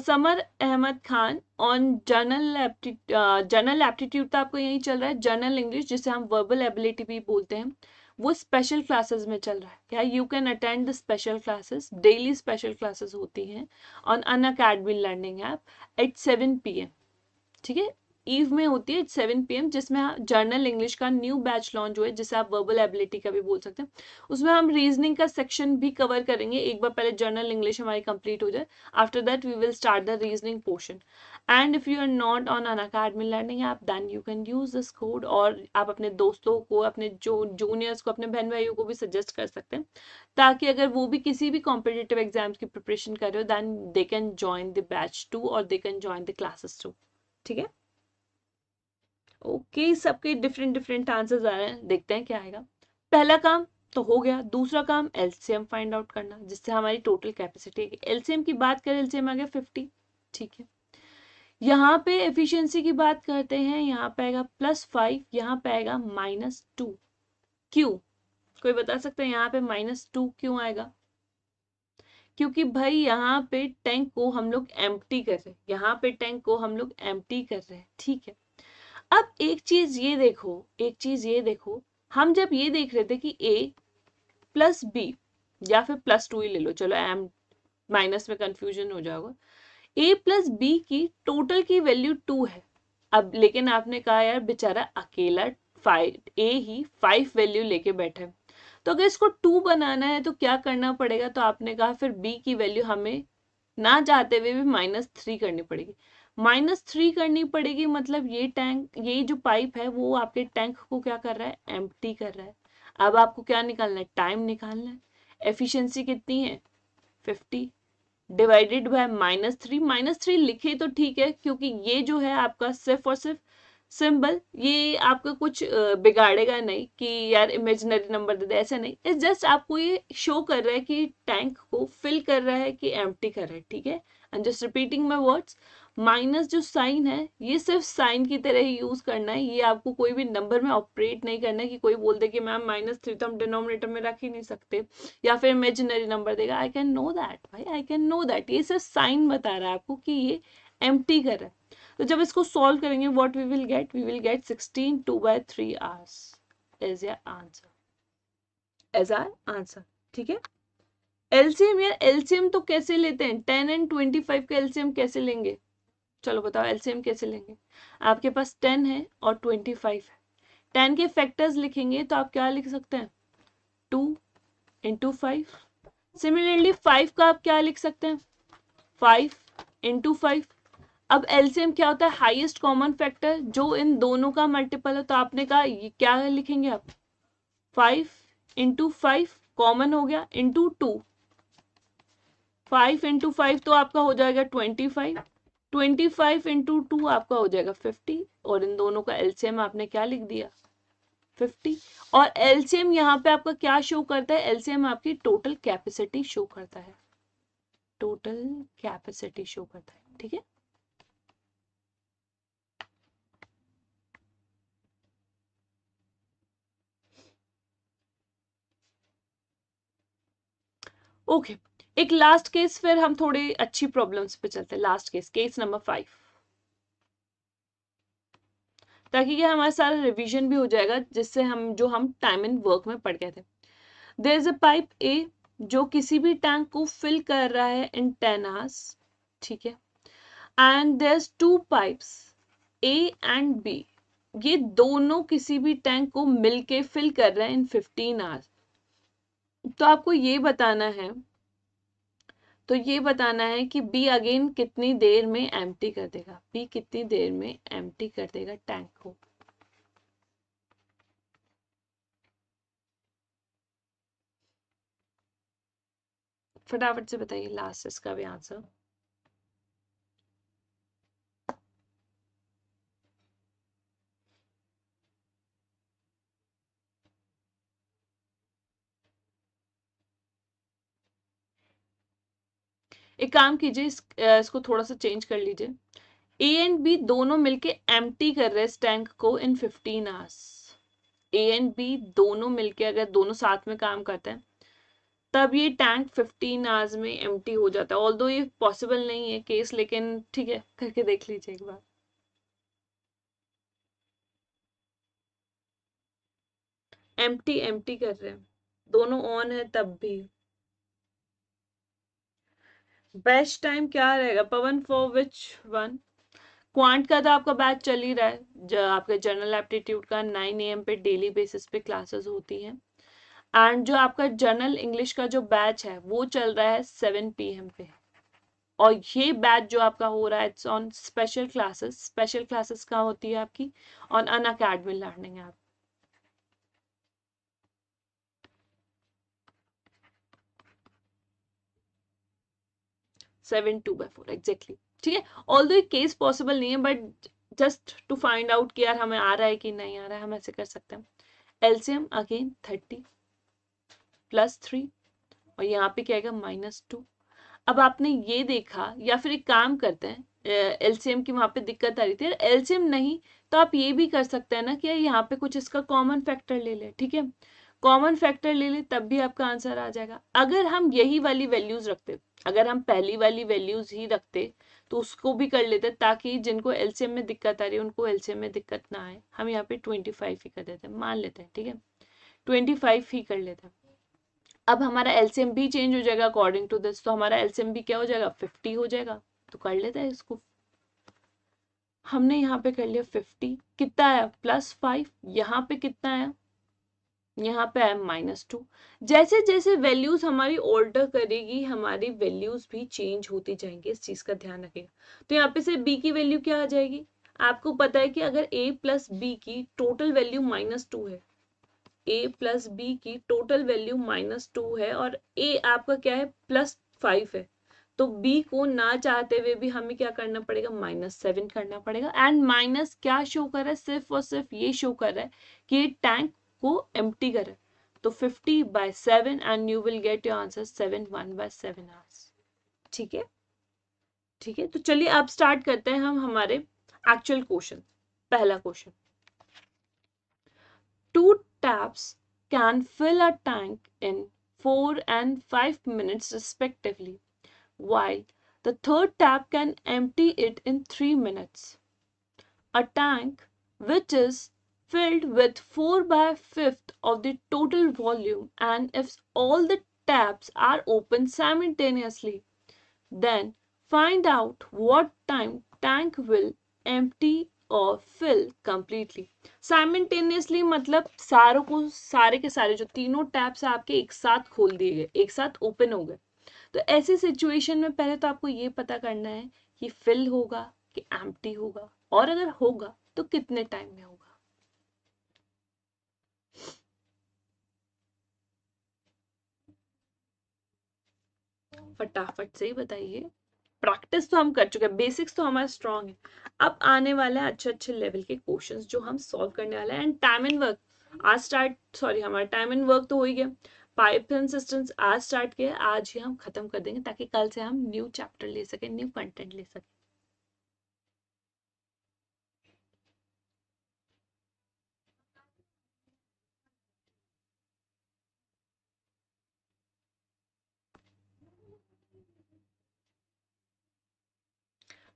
[SPEAKER 1] Samar Ahmad Khan on general general aptitude तो आपको यही चल रहा है जनरल इंग्लिश जिसे हम वर्बल एबिलिटी भी बोलते हैं वो स्पेशल क्लासेस में चल रहा है क्या you can attend the special classes daily special classes होती हैं on Unacademy learning app at seven P m ठीक है ईव में होती है सेवन पी एम जिसमें जर्नल इंग्लिश का न्यू बैच लॉन्च हुआ है जिसे आप वर्बल एबिलिटी का भी बोल सकते हैं उसमें हम रीजनिंग का सेक्शन भी कवर करेंगे एक बार पहले जर्नल इंग्लिश हमारी कंप्लीट हो जाए after that we will start the reasoning portion and if you are not on Unacademy learning app then you can use this code और आप अपने दोस्तों को अपने जो जूनियर्स को अपने बहन भाइयों को भी सजेस्ट कर सकते हैं ताकि अगर वो भी किसी भी कॉम्पिटेटिव एग्जाम्स की प्रिपरेशन कर रहे हो then they can join the batch too और they can join the classes too ठीक है ओके सबके डिफरेंट डिफरेंट आंसर्स आ रहे हैं देखते हैं क्या आएगा पहला काम तो हो गया दूसरा काम एलसीएम फाइंड आउट करना जिससे हमारी टोटल कैपेसिटी एलसीएम की बात करें एलसीएम आ गया फिफ्टी ठीक है यहाँ पे एफिशिएंसी की बात करते हैं यहाँ पे आएगा प्लस फाइव यहाँ पे आएगा माइनस टू क्यों कोई बता सकता है यहाँ पे माइनस टू क्यों आएगा क्योंकि भाई यहाँ पे टैंक को हम लोग एम्प्टी कर रहे हैं यहाँ पे टैंक को हम लोग एम्प्टी कर रहे हैं ठीक है अब एक चीज ये देखो एक चीज ये देखो हम जब ये देख रहे थे कि ए प्लस बी या फिर प्लस टू ही ले लो चलो एम माइनस में कंफ्यूजन हो जाएगा ए प्लस बी की टोटल की वैल्यू टू है अब लेकिन आपने कहा यार बेचारा अकेला फाइव ए ही फाइव वैल्यू लेके बैठे तो अगर इसको टू बनाना है तो क्या करना पड़ेगा तो आपने कहा फिर बी की वैल्यू हमें ना जाते हुए भी माइनस थ्री करनी पड़ेगी माइनस थ्री करनी पड़ेगी मतलब ये टैंक ये जो पाइप है वो आपके टैंक को क्या कर रहा है एम कर रहा है अब आपको क्या निकालना है टाइम निकालना है एफिशिएंसी कितनी है fifty divided by minus three minus three लिखे तो ठीक है क्योंकि ये जो है आपका सिर्फ और सिर्फ सिंबल ये आपका कुछ बिगाड़ेगा नहीं कि यार इमेजिनरी नंबर दे दे ऐसा नहीं इस जस्ट आपको ये शो कर रहा है कि टैंक को फिल कर रहा है कि एम्प्टी कर रहा है ठीक है and just repeating my words minus जो साइन है ये सिर्फ साइन की तरह ही यूज करना है ये आपको कोई भी नंबर में ऑपरेट नहीं करना है कि कोई बोल दे कि मैम माइनस थ्री तो हम डिनोमिनेटर में रख ही नहीं सकते या फिर इमेजिनरी नंबर देगा आई कैन नो दैट भाई आई कैन नो दैट ये सिर्फ साइन बता रहा है आपको कि ये एम टी कर रहा है तो जब इसको सॉल्व करेंगे what we will get we will get sixteen two by three hours as our answer as our answer ठीक है एलसीएम यार एलसीएम तो कैसे लेते हैं टेन एंड ट्वेंटी फाइव का एलसीएम कैसे लेंगे चलो बताओ एलसीएम कैसे लेंगे आपके पास टेन है और ट्वेंटी फाइव है टेन के फैक्टर्स लिखेंगे तो आप क्या लिख सकते हैं two into five similarly five का आप क्या लिख सकते हैं फाइव इंटू फाइव अब एलसीएम क्या होता है हाईएस्ट कॉमन फैक्टर जो इन दोनों का मल्टीपल है तो आपने कहा क्या लिखेंगे आप फाइव इंटू फाइव कॉमन हो गया into two five into five तो आपका हो जाएगा twenty five twenty five into two आपका हो जाएगा फिफ्टी और इन दोनों का एलसीएम आपने क्या लिख दिया फिफ्टी और एलसीएम यहाँ पे आपका क्या शो करता है एलसीएम आपकी टोटल कैपेसिटी शो करता है टोटल कैपेसिटी शो करता है ठीक है ओके okay. एक लास्ट केस फिर हम थोड़े अच्छी प्रॉब्लम्स पे चलते हैं last case case number five ताकि क्या हमारा सारा रिवीजन भी हो जाएगा जिससे हम जो हम टाइम एंड वर्क में पढ़ गए थे देर इज अ पाइप ए जो किसी भी टैंक को फिल कर रहा है इन टेन आवर्स ठीक है and there two pipes A and B ये दोनों किसी भी टैंक को मिलके फिल कर रहे हैं इन फिफ्टीन आवर्स तो आपको ये बताना है तो ये बताना है कि बी अगेन कितनी देर में एम कर देगा बी कितनी देर में एम कर देगा टैंक को फटाफट से बताइए लास्ट इसका भी आंसर एक काम कीजिए इस, इसको थोड़ा सा चेंज कर लीजिए ए एंड बी दोनों मिलके एम्प्टी कर रहे हैं इस टैंक को in fifteen hours A and B दोनों मिलके अगर दोनों साथ में काम करते हैं तब ये टैंक 15 आवर्स में एम्प्टी हो जाता है ऑल दो ये पॉसिबल नहीं है केस लेकिन ठीक है करके देख लीजिए एक बार एम्प्टी एम्प्टी कर रहे हैं दोनों ऑन है तब भी बेस्ट टाइम क्या रहेगा Pawan for which one quant का तो आपका बैच चल ही रहा है आपका जनरल एप्टीट्यूड का नाइन ए पे डेली बेसिस पे क्लासेस होती हैं एंड जो आपका जनरल इंग्लिश का जो बैच है वो चल रहा है सेवन पी पे और ये बैच जो आपका हो रहा है it's on special classes special classes कहाँ होती है आपकी on Unacademy learning app seven two by four exactly ठीक है ऑल दो केस पॉसिबल नहीं है but just to find out कि यार हमें आ रहा है कि नहीं आ रहा है हम ऐसे कर सकते हैं LCM again thirty plus three और यहाँ पे क्या आएगा माइनस टू अब आपने ये देखा या फिर एक काम करते हैं एलसीएम की वहां पे दिक्कत आ रही थी एलसीएम नहीं तो आप ये भी कर सकते हैं ना कि यहाँ पे कुछ इसका कॉमन फैक्टर ले लें ठीक है कॉमन फैक्टर ले लें तब भी आपका आंसर आ जाएगा अगर हम यही वाली वैल्यूज रखते अगर हम पहली वाली वैल्यूज ही रखते तो उसको भी कर लेते ताकि जिनको एलसीएम में दिक्कत आ रही है उनको एलसीएम में दिक्कत ना आए हम यहाँ पे ट्वेंटी फाइव ही कर देते मान लेते हैं ठीक है ट्वेंटी फाइव ही कर लेते हैं अब हमारा एलसीएम भी चेंज हो जाएगा अकॉर्डिंग टू दिस तो हमारा एलसीएम भी क्या हो जाएगा फिफ्टी हो जाएगा तो कर लेते हैं इसको हमने यहाँ पे कर लिया फिफ्टी कितना आया प्लस फाइव यहाँ पे कितना आया यहाँ पे एम माइनस टू जैसे जैसे वैल्यूज हमारी ऑल्टर करेगी हमारी वैल्यूज भी चेंज होती जाएंगे इस चीज का ध्यान रखेगा तो यहाँ पे से बी की वैल्यू क्या आ जाएगी आपको पता है कि अगर ए प्लस बी की टोटल वैल्यू माइनस टू है ए प्लस बी की टोटल वैल्यू माइनस टू है और ए आपका क्या है प्लस फाइव है तो बी को ना चाहते हुए भी हमें क्या करना पड़ेगा माइनस सेवन करना पड़ेगा एंड माइनस क्या शो कर रहा है सिर्फ और सिर्फ ये शो कर रहा है कि टैंक को एम्प्टी करें तो fifty by seven and you will get your answer seven one by seven hours ठीक है ठीक है तो चलिए अब स्टार्ट करते हैं हम हमारे एक्चुअल क्वेश्चन पहला question two taps can fill a tank in four and five minutes respectively while the third tap can empty it in three minutes a tank which is filled with 4 by 5th of the total volume and if all the tabs are open simultaneously. Then find out what time tank will empty और fill completely simultaneously मतलब सारों को सारे के सारे जो तीनों tabs आपके एक साथ खोल दिए गए एक साथ ओपन हो गए तो ऐसी सिचुएशन में पहले तो आपको ये पता करना है कि फिल होगा कि एम्प्टी होगा और अगर होगा तो कितने टाइम में होगा फटाफट से ही बताइए प्रैक्टिस तो हम कर चुके हैं बेसिक्स तो हमारा स्ट्रांग है अब आने वाला है अच्छे अच्छे लेवल के क्वेश्चन जो हम सॉल्व करने वाले हैं एंड टाइम एंड वर्क आज स्टार्ट सॉरी हमारा टाइम एंड वर्क तो हो ही गया पाइथन सिस्टम्स आज स्टार्ट किया आज ही हम खत्म कर देंगे ताकि कल से हम न्यू चैप्टर ले सकें न्यू कंटेंट ले सकें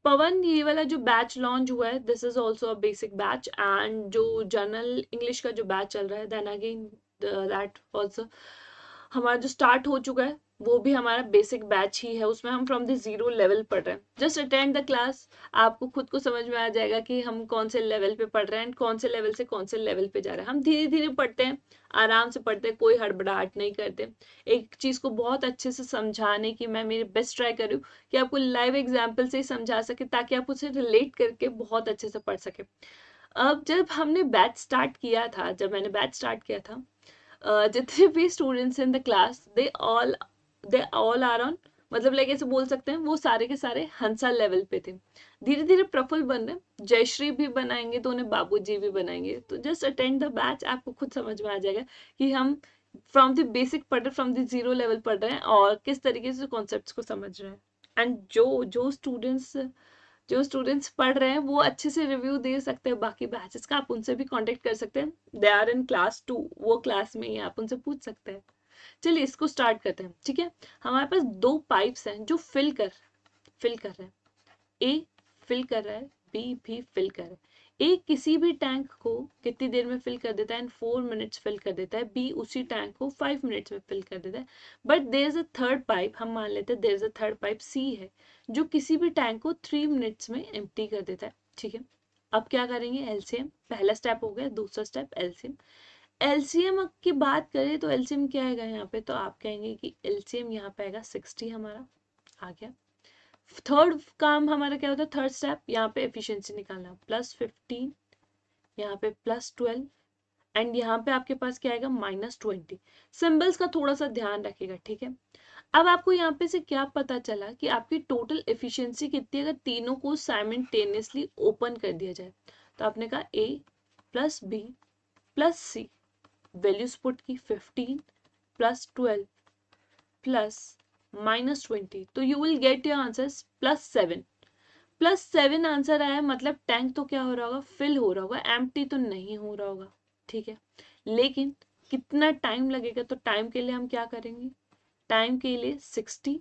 [SPEAKER 1] पवन ये वाला जो बैच लॉन्च हुआ है this is also a basic batch and जो जनरल इंग्लिश का जो बैच चल रहा है देन अगेन दैट ऑल्सो हमारा जो स्टार्ट हो चुका है वो भी हमारा बेसिक बैच ही है उसमें हम फ्रॉम द जीरो लेवल पढ़ रहे हैं जस्ट अटेंड द क्लास आपको खुद को समझ में आ जाएगा कि हम कौन से लेवल पे पढ़ रहे हैं कौन से लेवल से कौन से लेवल पे जा रहे हैं हम धीरे धीरे पढ़ते हैं आराम से पढ़ते हैं कोई हड़बड़ाहट नहीं करते एक चीज़ को बहुत अच्छे से समझाने की मैं मेरी बेस्ट ट्राई करूँ कि आपको लाइव एग्जाम्पल से ही समझा सके ताकि आप उसे रिलेट करके बहुत अच्छे से पढ़ सके अब जब हमने बैच स्टार्ट किया था जब मैंने बैच स्टार्ट किया था जितने भी students in the class they all they all are on मतलब लाइक ऐसे बोल सकते हैं वो सारे के सारे हंसा लेवल पे थे धीरे धीरे प्रफुल बन रहे जयश्री भी बनाएंगे तो उन्हें बाबू भी बनाएंगे तो जस्ट अटेंड द बैच आपको खुद समझ में आ जाएगा कि हम फ्रॉम द बेसिक पढ़ रहे फ्रॉम द जीरो लेवल पढ़ रहे हैं और किस तरीके से कॉन्सेप्ट को समझ रहे हैं एंड जो जो स्टूडेंट्स जो स्टूडेंट्स पढ़ रहे हैं वो अच्छे से रिव्यू दे सकते हैं बाकी बैचेस का आप उनसे भी कांटेक्ट कर सकते हैं they are in class too वो क्लास में ही आप उनसे पूछ सकते हैं चलिए इसको स्टार्ट करते हैं ठीक है हमारे पास दो पाइप्स हैं जो फिल कर फिल कर रहे हैं ए फिल कर रहा है बी भी फिल कर रहा है ए किसी भी टैंक को कितनी देर में फिल कर देता है एंड फोर मिनट्स फिल कर देता है बी उसी टैंक को फाइव मिनट्स में फिल कर देता है but there is a third pipe हम मान लेते हैं there is a third pipe C है जो किसी भी टैंक को थ्री मिनट्स में एम्प्टी कर देता है ठीक है अब क्या करेंगे एल्सियम पहला स्टेप हो गया दूसरा स्टेप एल्सियम एलसीएम की बात करें तो एलसीएम क्या आएगा यहाँ पे तो आप कहेंगे कि एलसीएम यहाँ पे आएगा सिक्सटी हमारा आ गया थर्ड काम हमारा क्या होता है थर्ड स्टेप यहाँ पे एफिशिएंसी निकालना प्लस फिफ्टीन यहाँ पे प्लस ट्वेल्व एंड यहाँ पे आपके पास क्या आएगा माइनस ट्वेंटी सिंबल्स का थोड़ा सा ध्यान रखेगा ठीक है अब आपको यहाँ पे से क्या पता चला कि आपकी टोटल एफिशिएंसी कितनी अगर तीनों को साइमटेनियसली ओपन कर दिया जाए तो आपने कहा A plus B plus C values put की fifteen plus twelve plus minus twenty तो you will get your answer plus seven plus seven answer आया मतलब टैंक तो क्या हो रहा होगा फिल हो रहा होगा एम तो नहीं हो रहा होगा ठीक है लेकिन कितना टाइम लगेगा तो टाइम के लिए हम क्या करेंगे टाइम के लिए सिक्सटी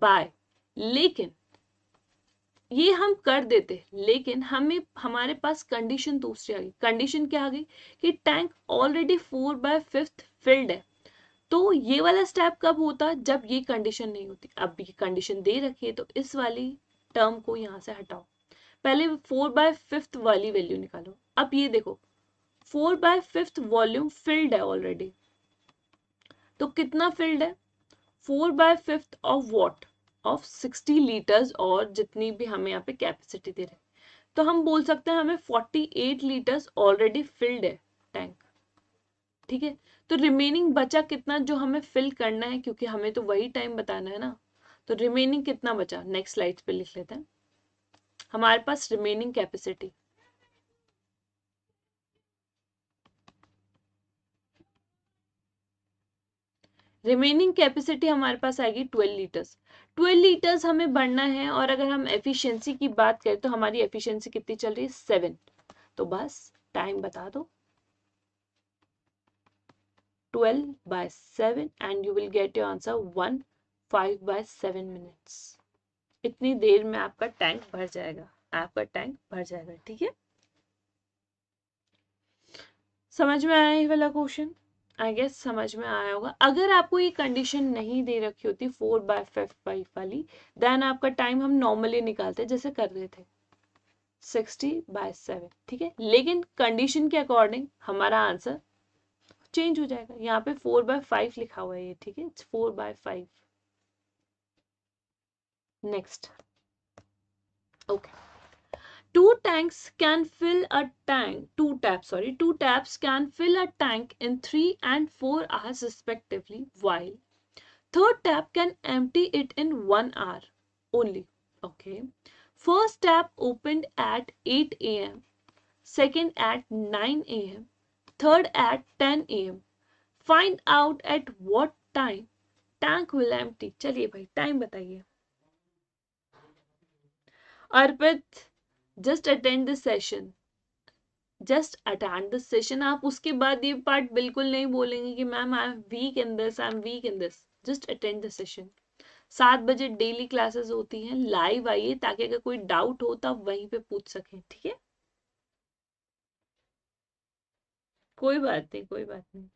[SPEAKER 1] बाय लेकिन ये हम कर देते लेकिन हमें हमारे पास कंडीशन दूसरी आ गई कंडीशन क्या आ गई कि tank already four by fifth filled है तो ये वाला स्टेप कब होता जब ये कंडीशन नहीं होती अब ये कंडीशन दे रखी है तो इस वाली टर्म को यहाँ से हटाओ पहले फोर बाय फिफ्थ वाली वैल्यू निकालो अब ये देखो four by fifth volume filled है ऑलरेडी तो कितना फिल्ड है four by fifth of what of 60 litres और जितनी भी हमें यहाँ पे कैपेसिटी दे रहे हैं तो हम बोल सकते हैं हमें 48 लीटर्स ऑलरेडी फिल्ड है टैंक ठीक है तो रिमेनिंग बचा कितना जो हमें फिल करना है क्योंकि हमें तो वही टाइम बताना है ना तो रिमेनिंग कितना बचा नेक्स्ट स्लाइड पे लिख लेते हैं हमारे पास रिमेनिंग कैपेसिटी रिमेनिंग कैपेसिटी हमारे पास आएगी ट्वेल्व लीटर्स ट्वेल्व लीटर्स हमें बढ़ना है और अगर हम एफिशिएंसी की बात करें तो हमारी एफिशिएंसी कितनी चल रही है सेवन तो बस टाइम बता दो twelve by seven and you will get your answer one five by seven minutes इतनी देर में आपका टैंक भर जाएगा आपका टैंक भर जाएगा ठीक है समझ में आया ये वाला क्वेश्चन आई गेस समझ में आया होगा अगर आपको ये कंडीशन नहीं दे रखी होती फोर बाय फिफ्थ बाई वाली देन आपका टाइम हम नॉर्मली निकालते जैसे कर रहे थे सिक्सटी बाय सेवन ठीक है लेकिन कंडीशन के अकॉर्डिंग हमारा आंसर चेंज हो जाएगा यहाँ पे फोर बाय फाइव लिखा हुआ है ये ठीक है it's four by five next okay two tanks can fill a tank two taps sorry two taps can fill a tank in 3 and 4 hours respectively while third tap can empty it in 1 hour only okay first tap opened at 8 a.m second at 9 a.m third at 10 a.m find out at what time tank will empty चलिए भाई time बताइए Arpit just attend this session just attend this session आप उसके बाद ये part बिल्कुल नहीं बोलेंगे कि ma'am I am weak in this I am weak in this just attend the session सात बजे डेली क्लासेस होती हैं लाइव आइए ताकि अगर कोई डाउट हो तो आप वहीं पे पूछ सकें ठीक है कोई बात नहीं कोई बात नहीं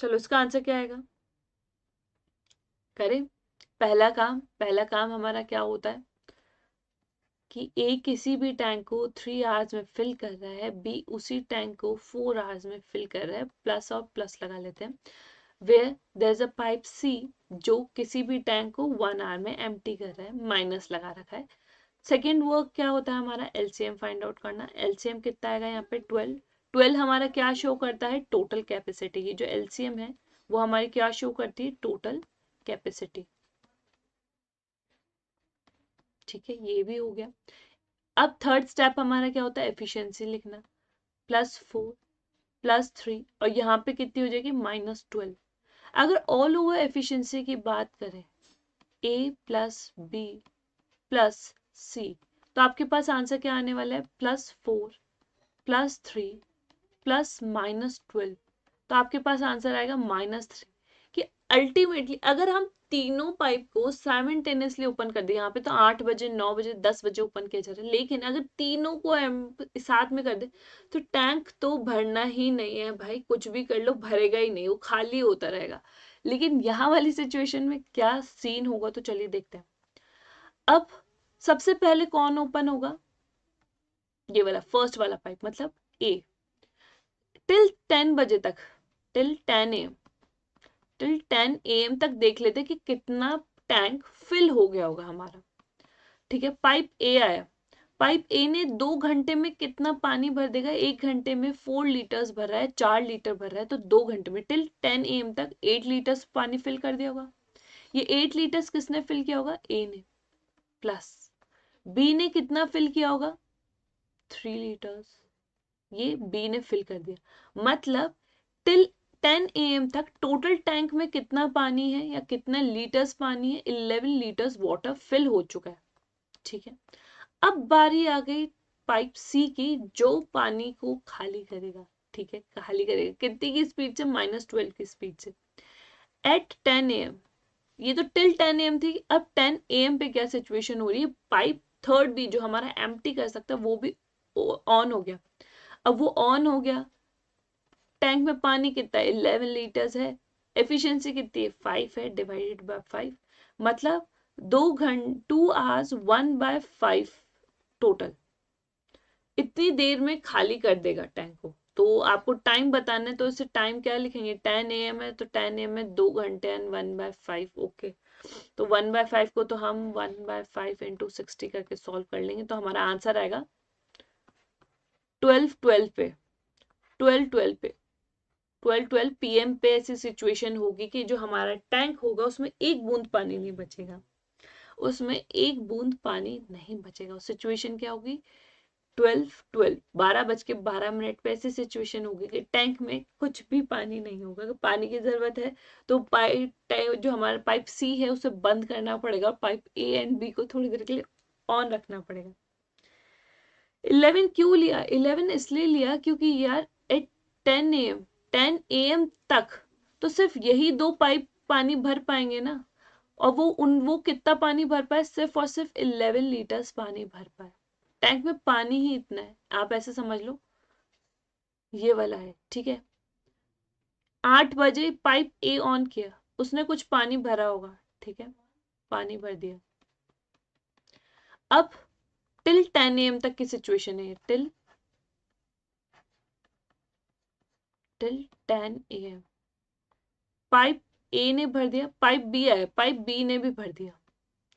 [SPEAKER 1] चलो इसका आंसर क्या आएगा करें पहला काम पहला काम हमारा क्या होता है कि ए किसी भी टैंक को थ्री आवर्स में फिल कर रहा है बी उसी टैंक को फोर आवर्स में फिल कर रहा है प्लस और प्लस लगा लेते हैं वे देर इज अ पाइप सी जो किसी भी टैंक को वन आवर में एम कर रहा है माइनस लगा रखा है सेकेंड वर्क क्या होता है हमारा एलसीएम फाइंड आउट करना एलसीएम कितना आएगा यहाँ पे ट्वेल्व ट्वेल्व हमारा क्या शो करता है टोटल कैपेसिटी ये जो एलसीएम है वो हमारी क्या शो करती है टोटल कैपेसिटी ठीक है ये भी हो गया अब थर्ड स्टेप हमारा क्या होता है एफिशिएंसी लिखना प्लस फोर प्लस थ्री और यहाँ पे कितनी हो जाएगी माइनस ट्वेल्व अगर ऑल ओवर एफिशिएंसी की बात करें A plus B plus C तो आपके पास आंसर क्या आने वाला है plus four plus three plus minus twelve तो आपके पास आंसर आएगा माइनस थ्री कि अल्टीमेटली अगर हम तीनों पाइप को साइमेंटेनियसली ओपन कर दिया यहाँ पे तो आठ बजे नौ बजे दस बजे ओपन किया जा रहा है लेकिन अगर तीनों को साथ में कर दे तो टैंक तो भरना ही नहीं है भाई कुछ भी कर लो भरेगा ही नहीं वो खाली होता रहेगा लेकिन यहाँ वाली सिचुएशन में क्या सीन होगा तो चलिए देखते हैं अब सबसे पहले कौन ओपन होगा ये वाला फर्स्ट वाला पाइप मतलब ए टिल टेन बजे तक till ten AM till 10 AM तक देख लेते कि कितना टैंक फिल हो गया होगा हमारा ठीक है पाइप ए आया पाइप ए ने दो घंटे में कितना पानी भर देगा एक घंटे में फोर लीटर्स भर रहा है चार लीटर भर रहा है तो दो घंटे में टिल टेन एम तक एट लीटर्स पानी फिल कर दिया होगा ये एट लीटर्स किसने फिल किया होगा ए ने प्लस बी ने कितना फिल किया होगा थ्री लीटर्स ये बी ने फिल कर दिया मतलब टिल टेन ए एम तक टोटल टैंक में कितना पानी है या कितना लीटर्स पानी है इलेवन लीटर्स वाटर फिल हो चुका है ठीक है अब बारी आ गई पाइप सी की जो पानी को खाली करेगा ठीक है खाली करेगा कितनी की स्पीड से माइनस ट्वेल्व की स्पीड से एट टेन ए एम ये तो टिल टेन ए एम थी अब टेन ए एम पे क्या सिचुएशन हो रही है पाइप थर्ड भी जो हमारा एम कर सकता है वो भी ऑन हो गया अब वो ऑन हो गया टैंक में पानी कितना इलेवन लीटर्स है एफिशिएंसी कितनी है फाइव है डिवाइडेड बाय फाइव मतलब दो घंटे two hours one by five total इतनी देर में खाली कर देगा टैंक को तो आपको टाइम बताना है तो इसे टाइम क्या लिखेंगे टेन ए एम है तो टेन ए एम है दो घंटे and one by five okay तो वन बाय फाइव को तो हम one by five into sixty करके सॉल्व कर लेंगे तो हमारा आंसर आएगा ट्वेल्व ट्वेल्व पे ट्वेल्व ट्वेल्व पे ट्वेल्व ट्वेल्व पीएम पे ऐसी सिचुएशन होगी कि जो हमारा टैंक होगा उसमें एक बूंद पानी नहीं बचेगा उसमें एक बूंद पानी नहीं बचेगा सिचुएशन क्या होगी ट्वेल्व ट्वेल्व बारह बज के बारह मिनट पे ऐसी सिचुएशन होगी कि टैंक में कुछ भी पानी नहीं होगा अगर पानी की ज़रूरत है तो पाइप जो हमारा पाइप सी है उसे बंद करना पड़ेगा और पाइप ए एंड बी को थोड़ी देर के लिए ऑन रखना पड़ेगा इलेवन क्यों लिया इलेवन इसलिए लिया क्योंकि यार at ten A M ten A तक तो सिर्फ यही दो पाइप पानी भर पाएंगे ना और वो उन वो कितना पानी भर पाए सिर्फ और सिर्फ इलेवन लीटर्स पानी भर पाए टैंक में पानी ही इतना है आप ऐसे समझ लो ये वाला है ठीक है आठ बजे पाइप ए ऑन किया उसने कुछ पानी भरा होगा ठीक है पानी भर दिया अब टिल टेन एम तक की सिचुएशन है till till ten A M pipe A ने भर दिया पाइप बी आया पाइप बी ने भी भर दिया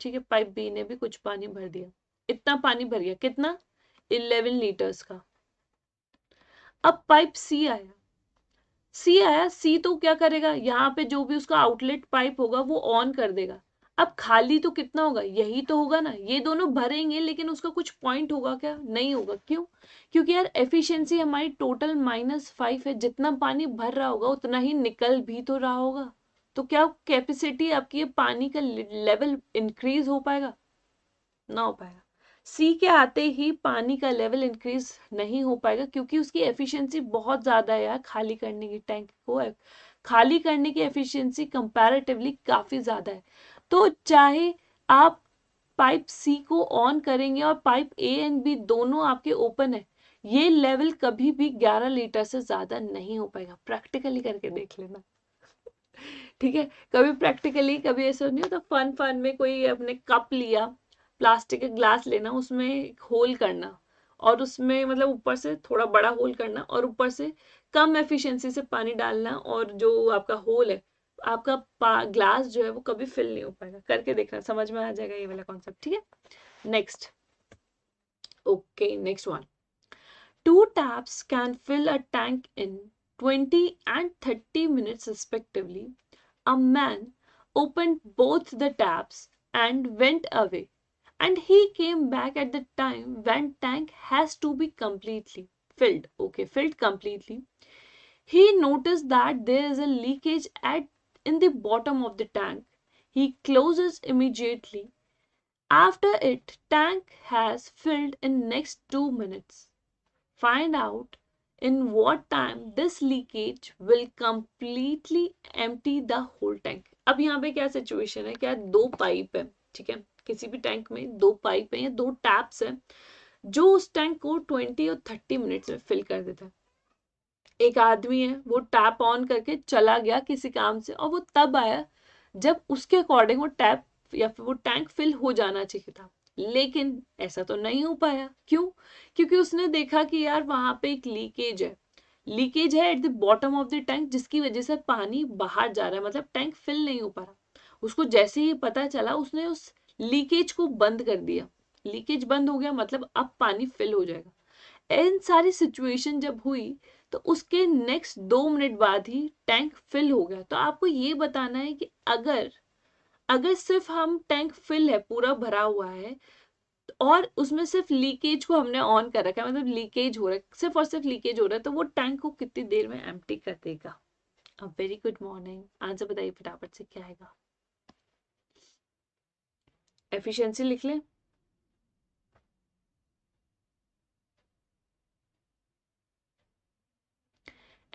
[SPEAKER 1] ठीक है पाइप बी ने भी कुछ पानी भर दिया इतना पानी भर गया कितना इलेवन लीटर्स का अब पाइप सी आया सी आया सी तो क्या करेगा यहाँ पे जो भी उसका आउटलेट पाइप होगा वो ऑन कर देगा अब खाली तो कितना होगा यही तो होगा ना ये दोनों भरेंगे लेकिन उसका कुछ पॉइंट होगा क्या नहीं होगा क्यों क्योंकि यार एफिशिएंसी हमारी टोटल माइनस फाइव है जितना पानी भर रहा होगा उतना ही निकल भी तो रहा होगा तो क्या कैपेसिटी आपकी ये पानी का लेवल इंक्रीज हो पाएगा ना हो पाएगा सी के आते ही पानी का लेवल इंक्रीज नहीं हो पाएगा क्योंकि उसकी एफिशिएंसी बहुत ज़्यादा है यार खाली करने की टैंक को खाली करने की एफिशिएंसी कंपैरेटिवली काफ़ी ज़्यादा है तो चाहे आप पाइप सी को ऑन करेंगे और पाइप ए एंड बी दोनों आपके ओपन है ये लेवल कभी भी 11 लीटर से ज़्यादा नहीं हो पाएगा प्रैक्टिकली करके देख लेना ठीक है कभी प्रैक्टिकली कभी ऐसा नहीं होता फन फन में कोई अपने कप लिया प्लास्टिक का ग्लास लेना उसमें एक होल करना और उसमें मतलब ऊपर से थोड़ा बड़ा होल करना और ऊपर से कम एफिशिएंसी से पानी डालना और जो आपका होल है आपका ग्लास जो है वो कभी फिल नहीं हो पाएगा करके देखना समझ में आ जाएगा ये वाला कॉन्सेप्ट ठीक है next okay next one two taps can fill a tank in twenty and thirty minutes respectively a man open both the taps and went away and he came back at the time when tank has to be completely filled okay filled completely he noticed that there is a leakage at in the bottom of the tank. He closes immediately. After it, tank has filled in next 2 minutes. Find out in what time this leakage will completely empty the whole tank. अब यहाँ पे क्या situation है क्या दो pipe है ठीक है किसी भी टैंक में दो पाइप है या दो टैप्स है जो उस टैंक को 20 और 30 मिनट्स में फिल कर देता है एक आदमी है वो टैप ऑन करके चला गया किसी काम से और वो तब आया जब उसके अकॉर्डिंग वो टैप या फिर वो टैंक फिल हो जाना चाहिए था लेकिन ऐसा तो नहीं हो पाया क्यों क्योंकि उसने देखा कि यार वहां पे एक लीकेज है लीकेज है at the bottom of the tank जिसकी वजह से पानी बाहर जा रहा है मतलब टैंक फिल नहीं हो पा रहा उसको जैसे ही पता चला उसने उस लीकेज को बंद कर दिया लीकेज बंद हो गया मतलब अब पानी फिल हो जाएगा इन सारी सिचुएशन जब हुई तो उसके नेक्स्ट दो मिनट बाद ही टैंक फिल हो गया तो आपको ये बताना है कि अगर अगर सिर्फ हम टैंक फिल है पूरा भरा हुआ है और उसमें सिर्फ लीकेज को हमने ऑन कर रखा है मतलब लीकेज हो रहा है सिर्फ और सिर्फ लीकेज हो रहा है तो वो टैंक को कितनी देर में एम कर देगा अब वेरी गुड मॉर्निंग आंसर बताइए फटाफट से क्या आएगा एफिशिएंसी लिख लें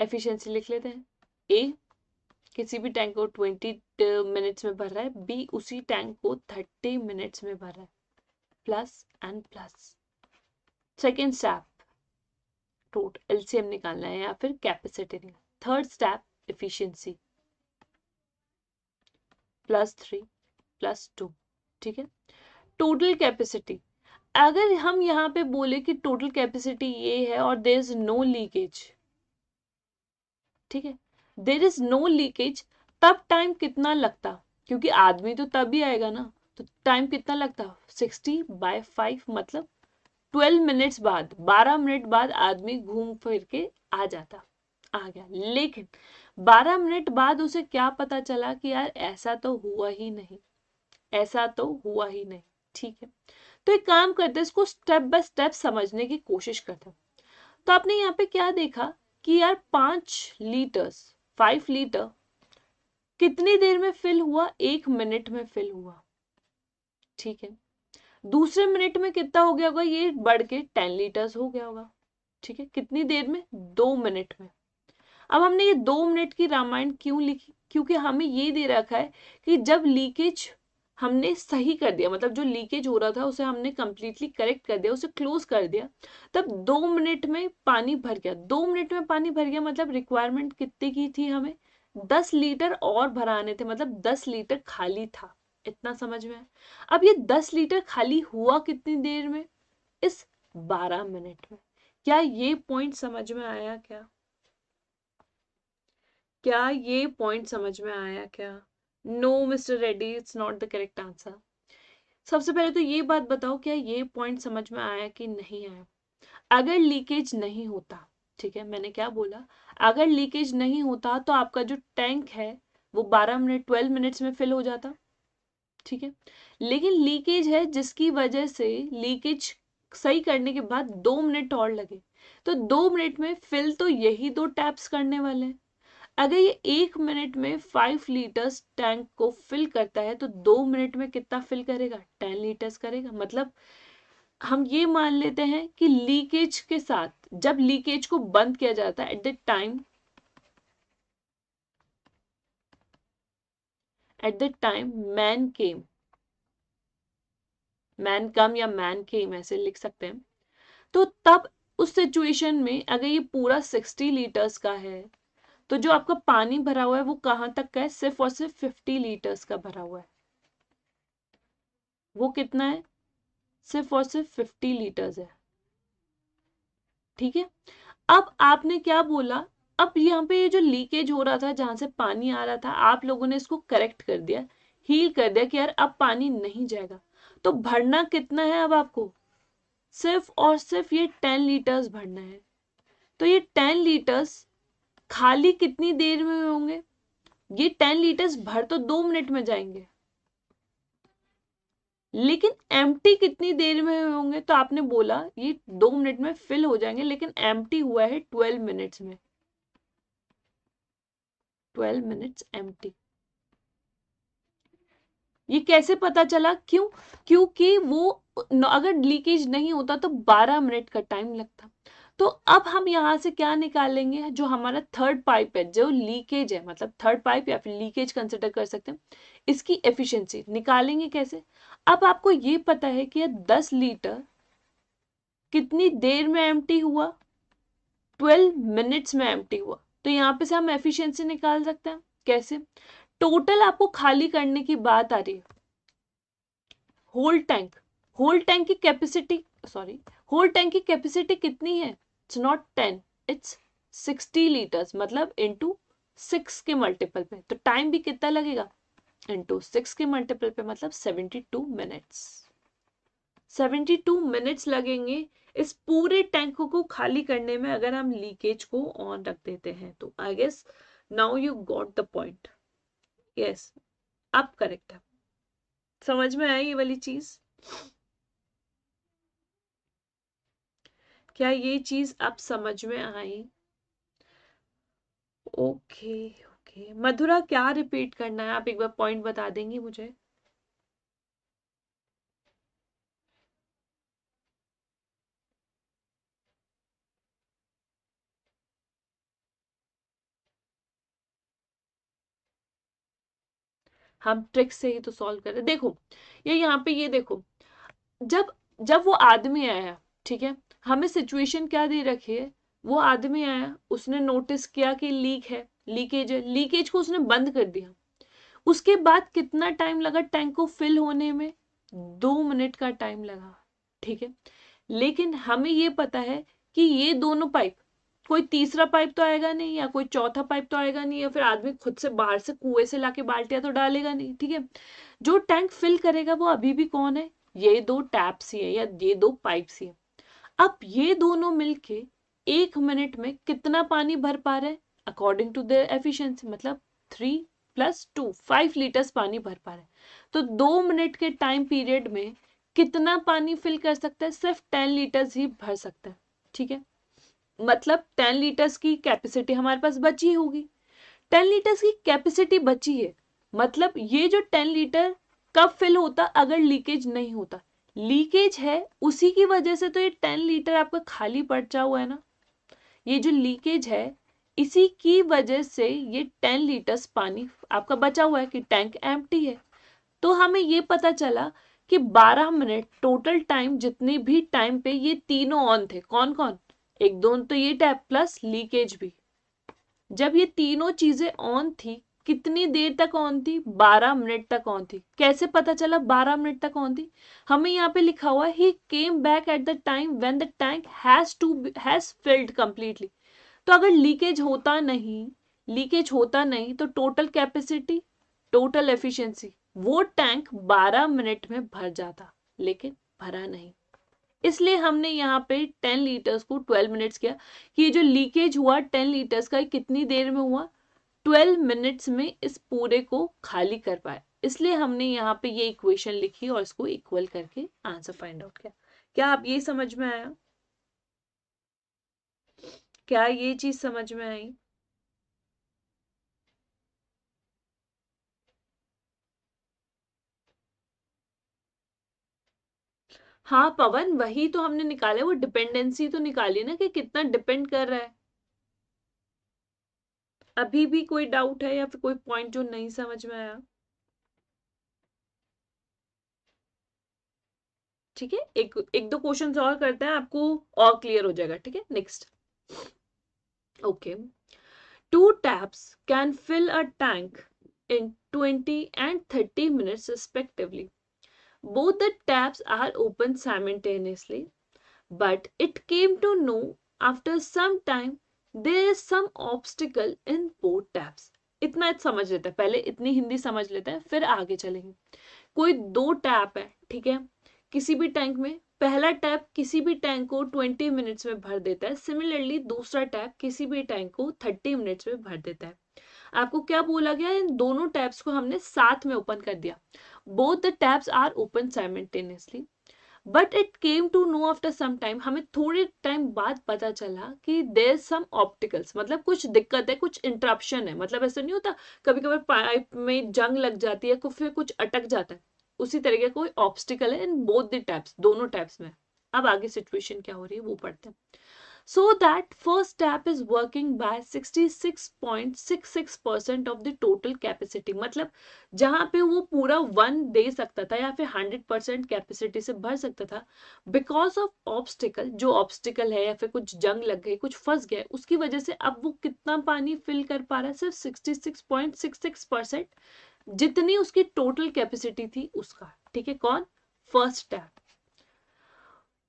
[SPEAKER 1] एफिशिएंसी लिख लेते हैं ए किसी भी टैंक को ट्वेंटी मिनट्स में भर रहा है बी उसी टैंक को थर्टी मिनट्स में भर रहा है plus and plus second step total निकालना है या फिर कैपेसिटी निकालना third step efficiency plus three plus two ठीक है टोटल कैपेसिटी अगर हम यहाँ पे बोले कि टोटल कैपेसिटी ये है और देर इज नो लीकेज ठीक है देर इज नो लीकेज तब टाइम कितना लगता क्योंकि आदमी तो तब ही आएगा ना तो टाइम कितना लगता सिक्सटी बाय फाइव मतलब ट्वेल्व मिनट्स बाद बारह मिनट बाद आदमी घूम फिर के आ जाता आ गया लेकिन बारह मिनट बाद उसे क्या पता चला कि यार ऐसा तो हुआ ही नहीं ऐसा तो हुआ ही नहीं ठीक है तो एक काम करते हैं इसको स्टेप बाय स्टेप समझने की कोशिश करते हैं तो आपने यहाँ पे क्या देखा कि यार पांच लीटर्स फाइव लीटर कितनी देर में फिल हुआ एक मिनट में फिल हुआ ठीक है दूसरे मिनट में कितना हो गया होगा ये बढ़ के टेन लीटर्स हो गया होगा ठीक है कितनी देर में दो मिनट में अब हमने ये दो मिनट की रामायण क्यों लिखी क्योंकि हमें ये दे रखा है कि जब लीकेज हमने सही कर दिया मतलब जो लीकेज हो रहा था उसे हमने कम्प्लीटली करेक्ट कर दिया उसे क्लोज कर दिया तब दो मिनट में पानी भर गया दो मिनट में पानी भर गया मतलब रिक्वायरमेंट कितने की थी हमें दस लीटर और भराने थे मतलब दस लीटर खाली था इतना समझ में अब ये दस लीटर खाली हुआ कितनी देर में इस बारह मिनट में क्या ये पॉइंट समझ में आया क्या क्या ये पॉइंट समझ में आया क्या no mister Reddy it's not the correct answer सबसे पहले तो ये बात बताओ क्या ये पॉइंट समझ में आया कि नहीं आया अगर लीकेज नहीं होता ठीक है मैंने क्या बोला अगर लीकेज नहीं होता तो आपका जो टैंक है वो 12 मिनट 12 मिनट्स में फिल हो जाता ठीक है लेकिन लीकेज है जिसकी वजह से लीकेज सही करने के बाद दो मिनट और लगे तो दो मिनट में फिल तो यही दो टैप्स करने वाले हैं अगर ये एक मिनट में फाइव लीटर्स टैंक को फिल करता है तो दो मिनट में कितना फिल करेगा टेन लीटर्स करेगा मतलब हम ये मान लेते हैं कि लीकेज के साथ जब लीकेज को बंद किया जाता है at the time at the time man came man come या मैन केम ऐसे लिख सकते हैं तो तब उस सिचुएशन में अगर ये पूरा सिक्सटी लीटर्स का है तो जो आपका पानी भरा हुआ है वो कहां तक का है सिर्फ और सिर्फ फिफ्टी लीटर्स का भरा हुआ है वो कितना है सिर्फ और सिर्फ फिफ्टी लीटर्स है ठीक है अब आपने क्या बोला अब यहाँ पे ये जो लीकेज हो रहा था जहां से पानी आ रहा था आप लोगों ने इसको करेक्ट कर दिया हील कर दिया कि यार अब पानी नहीं जाएगा तो भरना कितना है अब आपको सिर्फ और सिर्फ ये टेन लीटर्स भरना है तो ये टेन लीटर्स खाली कितनी देर में होंगे ये टेन लीटर्स भर तो दो मिनट में जाएंगे लेकिन एम कितनी देर में होंगे तो आपने बोला ये दो मिनट में फिल हो जाएंगे लेकिन एम हुआ है ट्वेल्व मिनट्स में ट्वेल्व मिनट्स एम ये कैसे पता चला क्यों क्योंकि वो अगर लीकेज नहीं होता तो बारह मिनट का टाइम लगता तो अब हम यहाँ से क्या निकालेंगे जो हमारा थर्ड पाइप है जो लीकेज है मतलब थर्ड पाइप या फिर लीकेज कंसिडर कर सकते हैं इसकी एफिशिएंसी निकालेंगे कैसे अब आपको ये पता है कि दस लीटर कितनी देर में एम हुआ ट्वेल्व मिनट्स में एम हुआ तो यहाँ पे से हम एफिशियंसी निकाल सकते हैं कैसे टोटल आपको खाली करने की बात आ रही है होल टैंक होल टैंक की कैपेसिटी सॉरी होल टैंक की कैपेसिटी कितनी है it's not ten it's sixty litres मतलब इंटू सिक्स के मल्टीपल पे तो टाइम भी कितना लगेगा इंटू सिक्स के मल्टीपल पे मतलब seventy two minutes seventy two minutes लगेंगे इस पूरे टैंक को खाली करने में अगर हम लीकेज को ऑन रख देते हैं तो I guess now you got the point yes अब करेक्ट है समझ में आई ये वाली चीज़ क्या ये चीज अब समझ में आई ओके ओके मधुरा क्या रिपीट करना है आप एक बार पॉइंट बता देंगी मुझे हम ट्रिक्स से ही तो सॉल्व कर रहे देखो ये यहाँ पे ये देखो जब जब वो आदमी आया ठीक है हमें सिचुएशन क्या दे रखी है वो आदमी आया उसने नोटिस किया कि लीक है लीकेज है लीकेज को उसने बंद कर दिया उसके बाद कितना टाइम लगा टैंक को फिल होने में दो मिनट का टाइम लगा ठीक है लेकिन हमें ये पता है कि ये दोनों पाइप कोई तीसरा पाइप तो आएगा नहीं या कोई चौथा पाइप तो आएगा नहीं या फिर आदमी खुद से बाहर से कुएं से लाके बाल्टियां तो डालेगा नहीं ठीक है जो टैंक फिल करेगा वो अभी भी कौन है ये दो टैप्स ही है या ये दो पाइप्स ही है अब ये दोनों मिलके एक मिनट में कितना पानी भर पा रहे अकॉर्डिंग टू देयर एफिशिएंसी मतलब three plus two five litres पानी भर पा रहे तो दो मिनट के टाइम पीरियड में कितना पानी फिल कर सकता है सिर्फ टेन लीटर्स ही भर सकता है ठीक है मतलब टेन लीटर्स की कैपेसिटी हमारे पास बची होगी टेन लीटर्स की कैपेसिटी बची है मतलब ये जो टेन लीटर कब फिल होता अगर लीकेज नहीं होता लीकेज है उसी की वजह से तो ये टेन लीटर आपका खाली पड़चा हुआ है ना ये जो लीकेज है इसी की वजह से ये टेन लीटर्स पानी आपका बचा हुआ है कि टैंक एम है तो हमें ये पता चला कि 12 मिनट टोटल टाइम जितने भी टाइम पे ये तीनों ऑन थे कौन कौन एक दोन तो ये टैप प्लस लीकेज भी जब ये तीनों चीजें ऑन थी कितनी देर तक ऑन थी बारह मिनट तक ऑन थी कैसे पता चला बारह मिनट तक ऑन थी हमें यहाँ पे लिखा हुआ ही came back at the time when the tank has to has filled completely तो अगर लीकेज होता नहीं लीकेज होता नहीं तो टोटल कैपेसिटी टोटल एफिशिएंसी वो टैंक 12 मिनट में भर जाता लेकिन भरा नहीं इसलिए हमने यहाँ पे 10 लीटर्स को 12 मिनट्स किया कि ये जो लीकेज हुआ 10 लीटर्स का कितनी देर में हुआ 12 मिनट्स में इस पूरे को खाली कर पाए इसलिए हमने यहाँ पे ये इक्वेशन लिखी और इसको इक्वल करके आंसर फाइंड आउट किया क्या आप ये समझ में आया क्या ये चीज समझ में आई हाँ पवन वही तो हमने निकाला वो डिपेंडेंसी तो निकाली ना कि कितना डिपेंड कर रहा है अभी भी कोई डाउट है या फिर कोई पॉइंट जो नहीं समझ में आया ठीक है एक एक दो क्वेश्चन और करते हैं आपको और क्लियर हो जाएगा ठीक है next okay two taps can fill a tank in twenty and thirty minutes respectively both the taps are open simultaneously but it came to know after some time there is some obstacle in both taps इतना समझ लेते हैं पहले इतनी हिंदी समझ लेते हैं फिर आगे चलेंगे कोई दो टैप है ठीक है किसी भी टैंक में पहला टैप किसी भी टैंक को 20 मिनट्स में भर देता है सिमिलरली दूसरा टैप किसी भी टैंक को 30 मिनट्स में भर देता है आपको क्या बोला गया इन दोनों टैप्स को हमने साथ में ओपन कर दिया both the taps are open simultaneously but it came to know after some time हमें थोड़े टाइम बाद पता चला कि देर सम ऑप्टिकल्स मतलब कुछ दिक्कत है कुछ इंटरप्शन है मतलब ऐसा नहीं होता कभी कभी पाइप में जंग लग जाती है फिर कुछ अटक जाता है उसी तरीके कोई ऑप्स्टिकल है इन बोथ द टैप्स दोनों टैप्स में अब आगे सिचुएशन क्या हो रही है वो पढ़ते हैं So that first tap is working by 66.66% of the total capacity मतलब जहां पे वो पूरा वन दे सकता था या फिर 100% कैपेसिटी से भर सकता था बिकॉज ऑफ ऑब्स्टिकल जो ऑब्स्टिकल है या फिर कुछ जंग लग गई कुछ फंस गया उसकी वजह से अब वो कितना पानी फिल कर पा रहा है सिर्फ 66.66% जितनी उसकी टोटल कैपेसिटी थी उसका ठीक है कौन first tap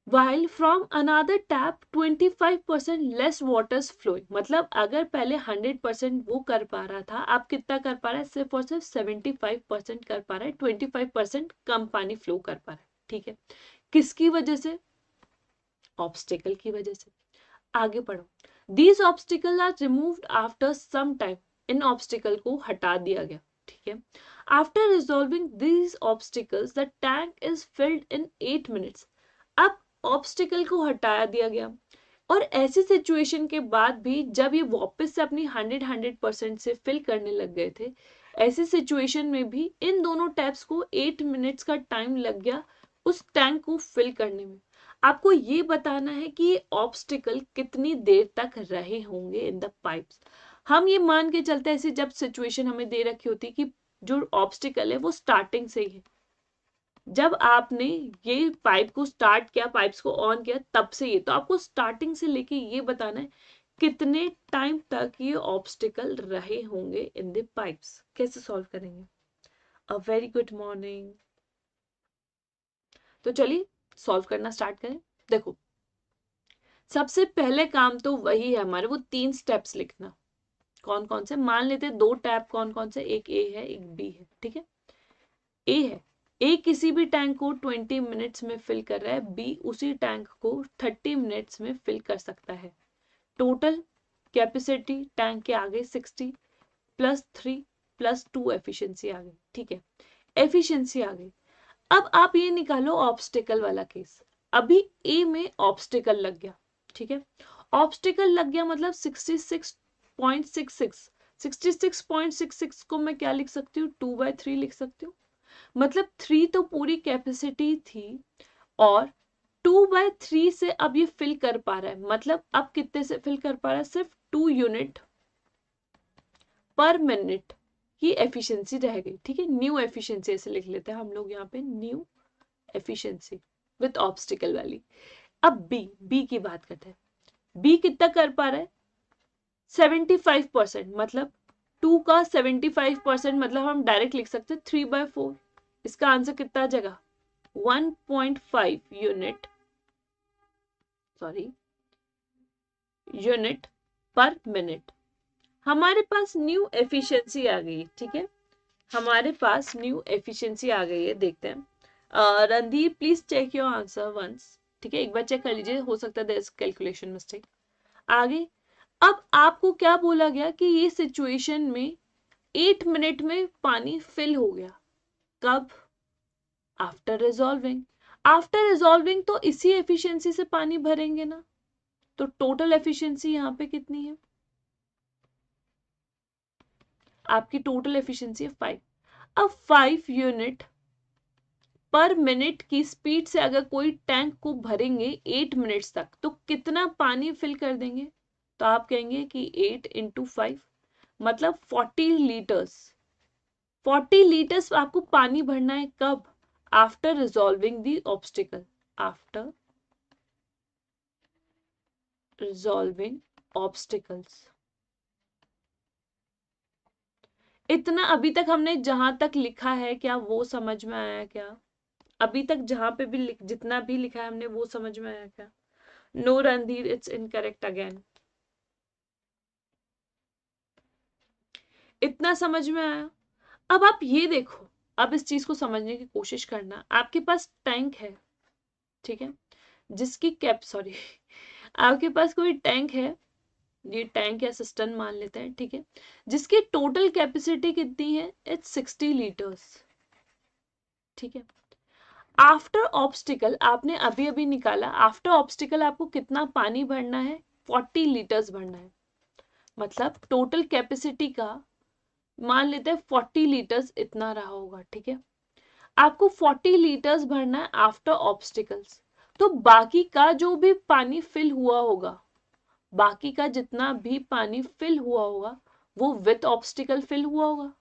[SPEAKER 1] while from another tap 25% less water is flowing मतलब अगर पहले 100% वो कर पा रहा था आप कितना कर पा रहा है सिर्फ और सिर्फ 75% कर पा रहा है 25% कम पानी फ्लो कर पा रहा है ठीक है किसकी वजह से ऑब्स्टिकल की वजह से आगे पढ़ो these obstacles are removed after some time इन ऑब्स्टिकल को हटा दिया गया ठीक है after resolving these obstacles the tank is filled in eight minutes obstacle को हटाया दिया गया और ऐसी सिचुएशन के बाद भी जब ये वापस से अपनी हंड्रेड हंड्रेड परसेंट से फिल करने लग गए थे ऐसे सिचुएशन में भी इन दोनों टैप्स को एट मिनट्स का टाइम लग गया उस टैंक को फिल करने में आपको ये बताना है कि ये ऑब्स्टिकल कितनी देर तक रहे होंगे इन द पाइप्स हम ये मान के चलते ऐसे जब सिचुएशन हमें दे रखी होती कि जो ऑब्स्टिकल है वो स्टार्टिंग से ही है जब आपने ये पाइप को स्टार्ट किया पाइप्स को ऑन किया तब से ये तो आपको स्टार्टिंग से लेके ये बताना है कितने टाइम तक ये ऑब्स्टिकल रहे होंगे इन द पाइप्स कैसे सॉल्व करेंगे अ वेरी गुड मॉर्निंग तो चलिए सॉल्व करना स्टार्ट करें देखो सबसे पहले काम तो वही है हमारे वो तीन स्टेप्स लिखना कौन कौन से मान लेते दो टैप कौन कौन से एक ए है एक बी है ठीक है ए है ए किसी भी टैंक को 20 मिनट्स में फिल कर रहा है बी उसी टैंक को 30 मिनट्स में फिल कर सकता है टोटल कैपेसिटी टैंक के आगे 60 plus three plus two efficiency आ गई ठीक है एफिशिएंसी आ गई अब आप ये निकालो ऑब्स्टिकल वाला केस अभी ए में ऑब्स्टिकल लग गया ठीक है ऑब्स्टिकल लग गया मतलब सिक्सटी सिक्स को मैं क्या लिख सकती हूँ टू बाय लिख सकती हूँ मतलब थ्री तो पूरी कैपेसिटी थी और टू बाय थ्री से अब ये फिल कर पा रहा है मतलब अब कितने से फिल कर पा रहा है सिर्फ टू यूनिट पर मिनट की एफिशिएंसी रह गई ठीक है न्यू एफिशिएंसी ऐसे लिख लेते हैं हम लोग यहाँ पे न्यू एफिशिएंसी विथ ऑब्स्टिकल वाली अब बी बी की बात करते हैं बी कितना कर पा रहा है सेवेंटी फाइव परसेंट मतलब टू का सेवेंटी फाइव परसेंट मतलब हम डायरेक्ट लिख सकते हैं थ्री बाय फोर इसका आंसर कितना आ जाएगा 1.5 unit sorry unit per minute हमारे पास न्यू एफिशिएंसी आ गई ठीक है हमारे पास न्यू एफिशिएंसी आ गई है देखते हैं Randeep please check your answer once ठीक है एक बार चेक कर लीजिए हो सकता है कैलकुलेशन मिस्टेक आगे अब आपको क्या बोला गया कि ये सिचुएशन में एट मिनट में पानी फिल हो गया कब आफ्टर रिजॉल्विंग आफ्टर रिजॉल्विंग तो इसी एफिशिएंसी से पानी भरेंगे ना तो टोटल एफिशिएंसी यहाँ पे कितनी है आपकी टोटल एफिशिएंसी है फाइव अब फाइव यूनिट पर मिनट की स्पीड से अगर कोई टैंक को भरेंगे एट मिनट्स तक तो कितना पानी फिल कर देंगे तो आप कहेंगे कि एट इंटू फाइव मतलब फोर्टी लीटर्स फोर्टी लीटर्स आपको पानी भरना है कब after resolving the obstacle after resolving obstacles इतना अभी तक हमने जहां तक लिखा है क्या वो समझ में आया क्या अभी तक जहां पे भी लिख, जितना भी लिखा है हमने वो समझ में आया क्या no Randhir it's incorrect again इतना समझ में आया अब आप ये देखो अब इस चीज को समझने की कोशिश करना आपके पास टैंक है ठीक है जिसकी कैप सॉरी आपके पास कोई टैंक है ये टैंक या सिस्टम मान लेते हैं ठीक है जिसकी टोटल कैपेसिटी कितनी है इट्स सिक्सटी लीटर्स ठीक है आफ्टर ऑब्स्टिकल आपने अभी अभी निकाला आफ्टर ऑब्स्टिकल आपको कितना पानी भरना है फोर्टी लीटर्स भरना है मतलब टोटल कैपेसिटी का मान लेते हैं फोर्टी लीटर्स इतना रहा होगा ठीक है आपको फोर्टी लीटर्स भरना है आफ्टर ऑब्स्टिकल्स तो बाकी का जो भी पानी फिल हुआ होगा बाकी का जितना भी पानी फिल हुआ होगा वो विथ ऑब्स्टिकल फिल हुआ होगा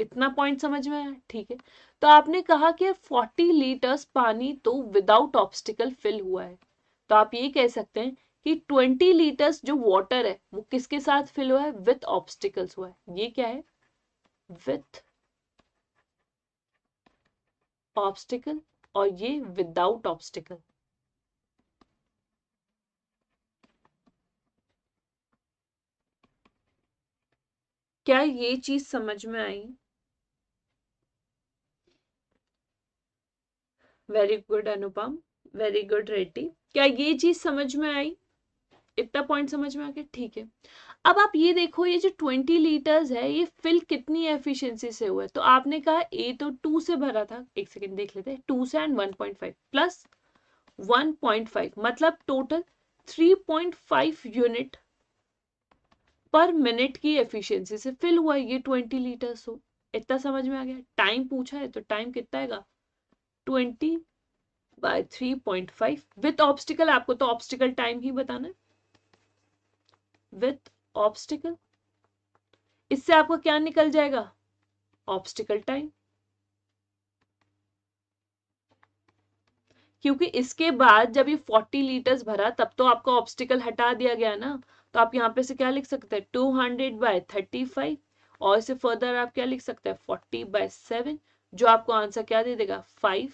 [SPEAKER 1] इतना पॉइंट समझ में आया ठीक है तो आपने कहा कि 40 लीटर्स पानी तो विदाउट ऑब्स्टिकल फिल हुआ है तो आप ये कह सकते हैं कि 20 लीटर्स जो वाटर है वो किसके साथ फिल हुआ है विथ ऑब्स्टिकल्स हुआ है ये क्या है विथ ऑब्स्टिकल और ये विदाउट ऑब्स्टिकल क्या ये चीज समझ में आई very good Anupam very good Reddy क्या ये चीज समझ में आई इतना पॉइंट समझ में आ गया ठीक है अब आप ये देखो ये जो ट्वेंटी लीटर्स है ये फिल कितनी एफिशिएंसी से हुआ है तो आपने कहा ए तो टू से भरा था एक सेकेंड देख लेते हैं टू से and one point five plus one point five मतलब total three point five unit per minute की एफिशिएंसी से फिल हुआ ये ट्वेंटी लीटर्स हो इतना समझ में आ गया टाइम पूछा है तो टाइम कितना आएगा twenty by three point five with obstacle आपको तो ऑब्स्टिकल टाइम ही बताना है विथ ऑब्स्टिकल इससे आपका क्या निकल जाएगा ऑब्स्टिकल टाइम क्योंकि इसके बाद जब ये 40 लीटर्स भरा तब तो आपका ऑब्स्टिकल हटा दिया गया ना तो आप यहाँ पे से क्या लिख सकते हैं 200 हंड्रेड बाय थर्टी और इसे फर्दर आप क्या लिख सकते हैं 40 बाय सेवन जो आपको आंसर क्या दे देगा five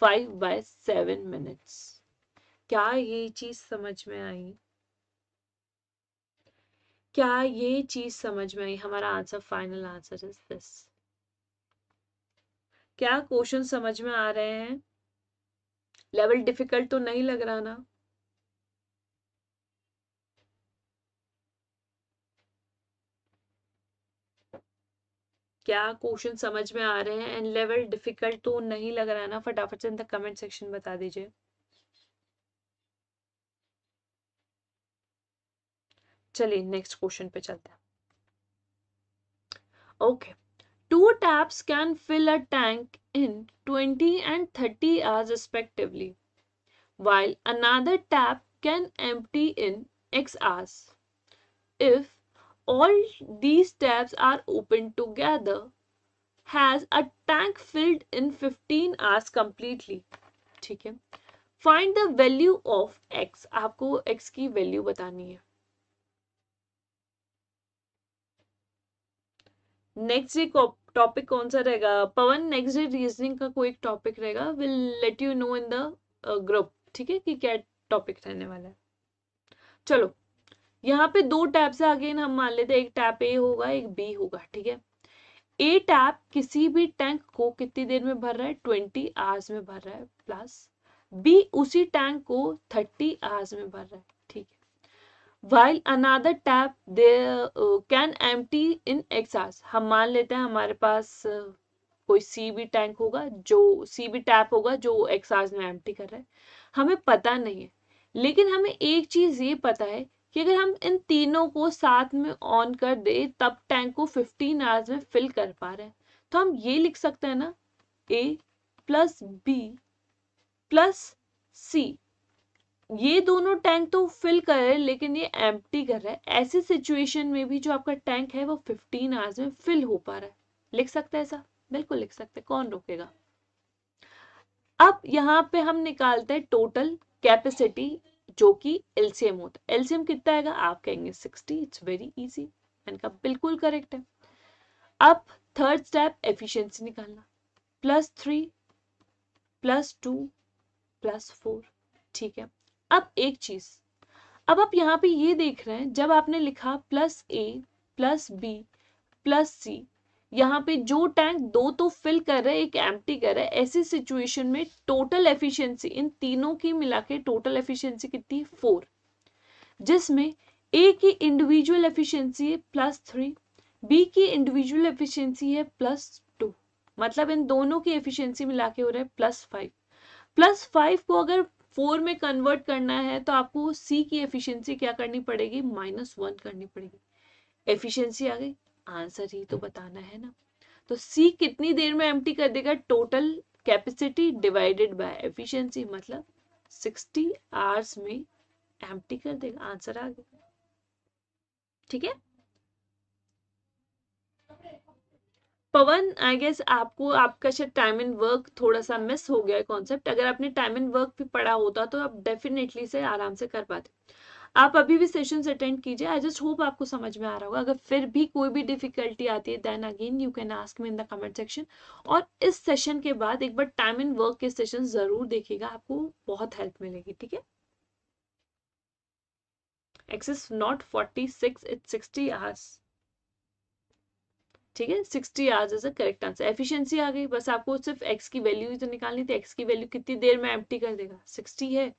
[SPEAKER 1] five by seven minutes क्या ये चीज समझ में आई क्या ये चीज समझ में आई हमारा answer final answer is this क्या क्वेश्चन समझ में आ रहे हैं लेवल डिफिकल्ट तो नहीं लग रहा ना क्या क्वेश्चन समझ में आ रहे हैं एंड लेवल डिफिकल्ट तो नहीं लग रहा है ना फटाफट से इन द कमेंट सेक्शन बता दीजिए चलिए नेक्स्ट क्वेश्चन पे चलते हैं okay two taps can fill a tank in 20 and 30 hours respectively while another tap can empty in X hours if all these taps are open together has a tank filled in 15 hours completely ठीक है find the value of X आपको एक्स की value बतानी है next day topic कौन सा रहेगा पवन नेक्स्ट डे रीजनिंग का कोई टॉपिक रहेगा will let you know in the group ठीक है कि क्या टॉपिक रहने वाला है चलो यहाँ पे दो टैप से आगे हम मान लेते हैं एक टैप ए होगा एक बी होगा ठीक है ए टैप किसी भी टैंक को कितनी देर में भर रहा है ट्वेंटी आवर्स में भर रहा है प्लस बी उसी टैंक को थर्टी आवर्स में भर रहा है while another tap they can एम इन एक्सास हम मान लेते हैं हमारे पास uh, कोई सी बी टैंक होगा जो सी बी टैप होगा जो एक्सास में एम कर रहा है हमें पता नहीं है लेकिन हमें एक चीज ये पता है कि अगर हम इन तीनों को साथ में ऑन कर दे तब टैंक को 15 आवर्स में फिल कर पा रहे हैं तो हम ये लिख सकते हैं ना A plus B plus C ये दोनों टैंक तो फिल कर रहे हैं लेकिन ये एम्प्टी कर रहा है ऐसी सिचुएशन में भी जो आपका टैंक है वो 15 आवर्स में फिल हो पा रहा है लिख सकते हैं ऐसा बिल्कुल लिख सकते हैं कौन रोकेगा अब यहाँ पे हम निकालते हैं टोटल कैपेसिटी जो कि एलसीएम होता है एलसीएम कितना आएगा आप कहेंगे सिक्सटी इट्स वेरी इजी मैंने कहा बिल्कुल करेक्ट है अब थर्ड स्टेप एफिशिएंसी निकालना plus three plus two plus four ठीक है अब एक चीज अब आप यहाँ पे ये देख रहे हैं जब आपने लिखा plus A plus B plus C यहाँ पे जो टैंक दो तो फिल कर रहे एक एम्प्टी कर रहे है ऐसी सिचुएशन में टोटल एफिशिएंसी इन तीनों की मिला के टोटल एफिशिएंसी कितनी फोर जिसमें ए की इंडिविजुअल एफिशिएंसी है प्लस थ्री बी की इंडिविजुअल एफिशिएंसी है प्लस टू मतलब इन दोनों की एफिशिएंसी मिला के हो रहा है प्लस फाइव प्लस फाइव को अगर फोर में कन्वर्ट करना है तो आपको सी की एफिशिएंसी क्या करनी पड़ेगी माइनस वन करनी पड़ेगी एफिशिएंसी आ गई आंसर ही तो बताना है ना तो सी कितनी देर में एम्प्टी कर देगा total capacity divided by efficiency मतलब सिक्सटी आवर्स में एम्प्टी कर देगा आंसर आ गया ठीक है पवन आई गेस आपको आपका शायद टाइम एंड वर्क थोड़ा सा मिस हो गया है कॉन्सेप्ट अगर आपने टाइम एंड वर्क भी पढ़ा होता तो आप डेफिनेटली से आराम से कर पाते आप अभी भी सेशंस अटेंड कीजिए आई जस्ट होप आपको समझ में आ रहा होगा अगर फिर भी कोई भी डिफिकल्टी आती है then again you can ask me in the comment section और इस सेशन के बाद एक बार टाइम एंड वर्क के सेशन जरूर देखिएगा आपको बहुत हेल्प मिलेगी ठीक है X is not forty six it sixty hours ठीक है sixty hours is a correct answer efficiency आ गई बस आपको सिर्फ एक्स की वैल्यू ही तो निकालनी थी एक्स की वैल्यू कितनी देर में एम कर देगा सिक्सटी है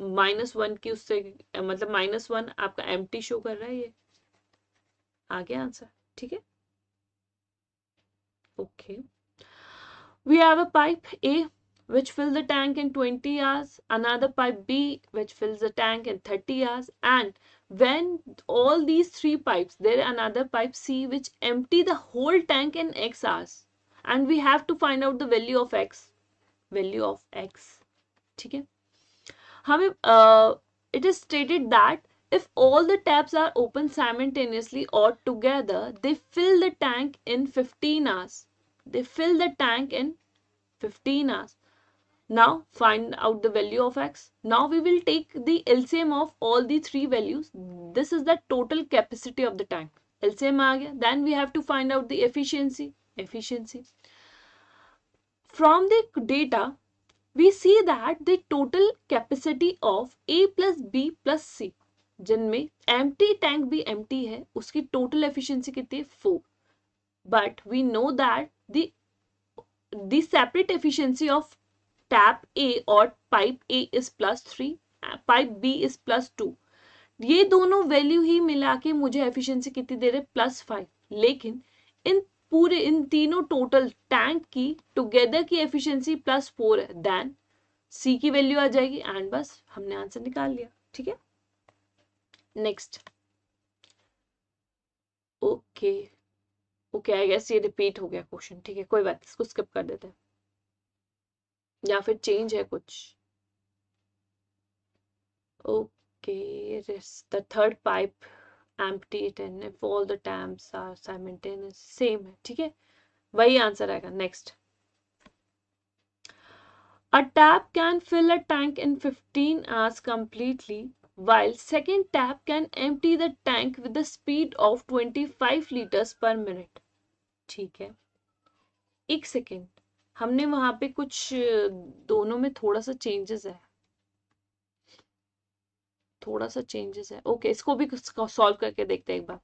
[SPEAKER 1] माइनस वन की उससे मतलब माइनस वन आपका एम शो कर रहा है ये आ गया आंसर ठीक है okay we have a pipe A which fills the tank in twenty hours another pipe B which fills the tank in thirty hours and when all these three pipes there another pipe c which empty the whole tank in x hours and we have to find out the value of x value of x okay. Uh, it is stated that if all the taps are open simultaneously or together they fill the tank in 15 hours they fill the tank in 15 hours now find out the value of x. Now we will take the LCM of all the three values. This is the total capacity of the tank. LCM आ Then we have to find out the efficiency. Efficiency. From the data, we see that the total capacity of A plus B plus C जिनमें empty tank भी empty है उसकी total efficiency कितनी 4. But we know that the the separate efficiency of tap A और pipe A is plus three pipe B is plus two ये दोनों value ही मिला के मुझे एफिशिएंसी कितनी दे रहे प्लस फाइव लेकिन इन पूरे इन तीनों टोटल टैंक की टुगेदर की एफिशिएंसी प्लस फोर है देन सी की वैल्यू आ जाएगी एंड बस हमने आंसर निकाल लिया ठीक है next okay okay I guess ये रिपीट हो गया क्वेश्चन ठीक है कोई बात इसको स्किप कर देते हैं या फिर चेंज है कुछ okay third pipe empty it and all the taps are simultaneous same है ठीक है वही आंसर आएगा next a tap can fill a tank in fifteen hours completely while second tap can empty the tank with the speed of twenty five litres per minute ठीक है एक second हमने वहां पे कुछ दोनों में थोड़ा सा चेंजेस है थोड़ा सा चेंजेस है ओके इसको भी सॉल्व करके देखते हैं एक बार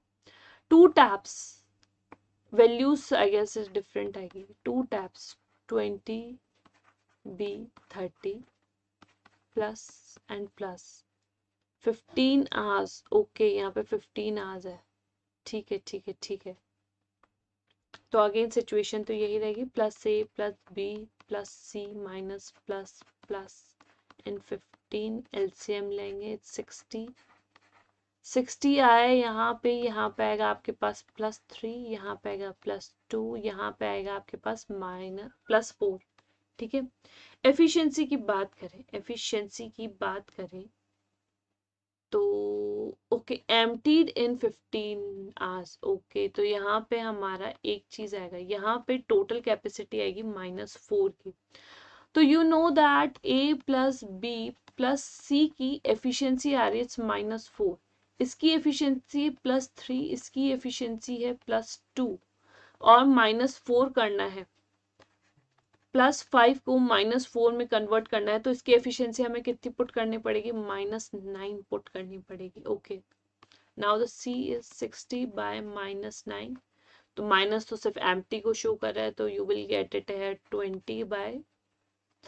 [SPEAKER 1] two taps values I guess is different आएगी two taps twenty B thirty plus and plus fifteen hours okay यहाँ पे फिफ्टीन आवर्स है ठीक है ठीक है ठीक है तो अगेन सिचुएशन तो यही रहेगी plus A plus B plus C minus plus plus and fifteen LCM लेंगे सिक्सटी सिक्सटी आए यहाँ पे यहाँ पे आएगा आपके पास प्लस थ्री यहाँ पे आएगा प्लस टू यहाँ पे आएगा आपके पास माइनस प्लस फोर ठीक है एफिशिएंसी की बात करें एफिशिएंसी की बात करें तो okay emptied in fifteen hours okay तो यहाँ पे हमारा एक चीज़ आएगा यहाँ पे टोटल कैपेसिटी आएगी माइनस फोर की तो you know that A plus B plus C की एफिशिएंसी आ रही है इट्स माइनस फोर इसकी एफिशिएंसी प्लस थ्री इसकी एफिशिएंसी है प्लस टू और माइनस फोर करना है प्लस फाइव को माइनस फोर में कन्वर्ट करना है तो इसकी एफिशिएंसी हमें कितनी पुट करनी पड़ेगी माइनस नाइन पुट करनी पड़ेगी okay now the C is sixty by minus nine तो माइनस तो सिर्फ एम को शो कर रहा है तो यू विल गेट इट है twenty by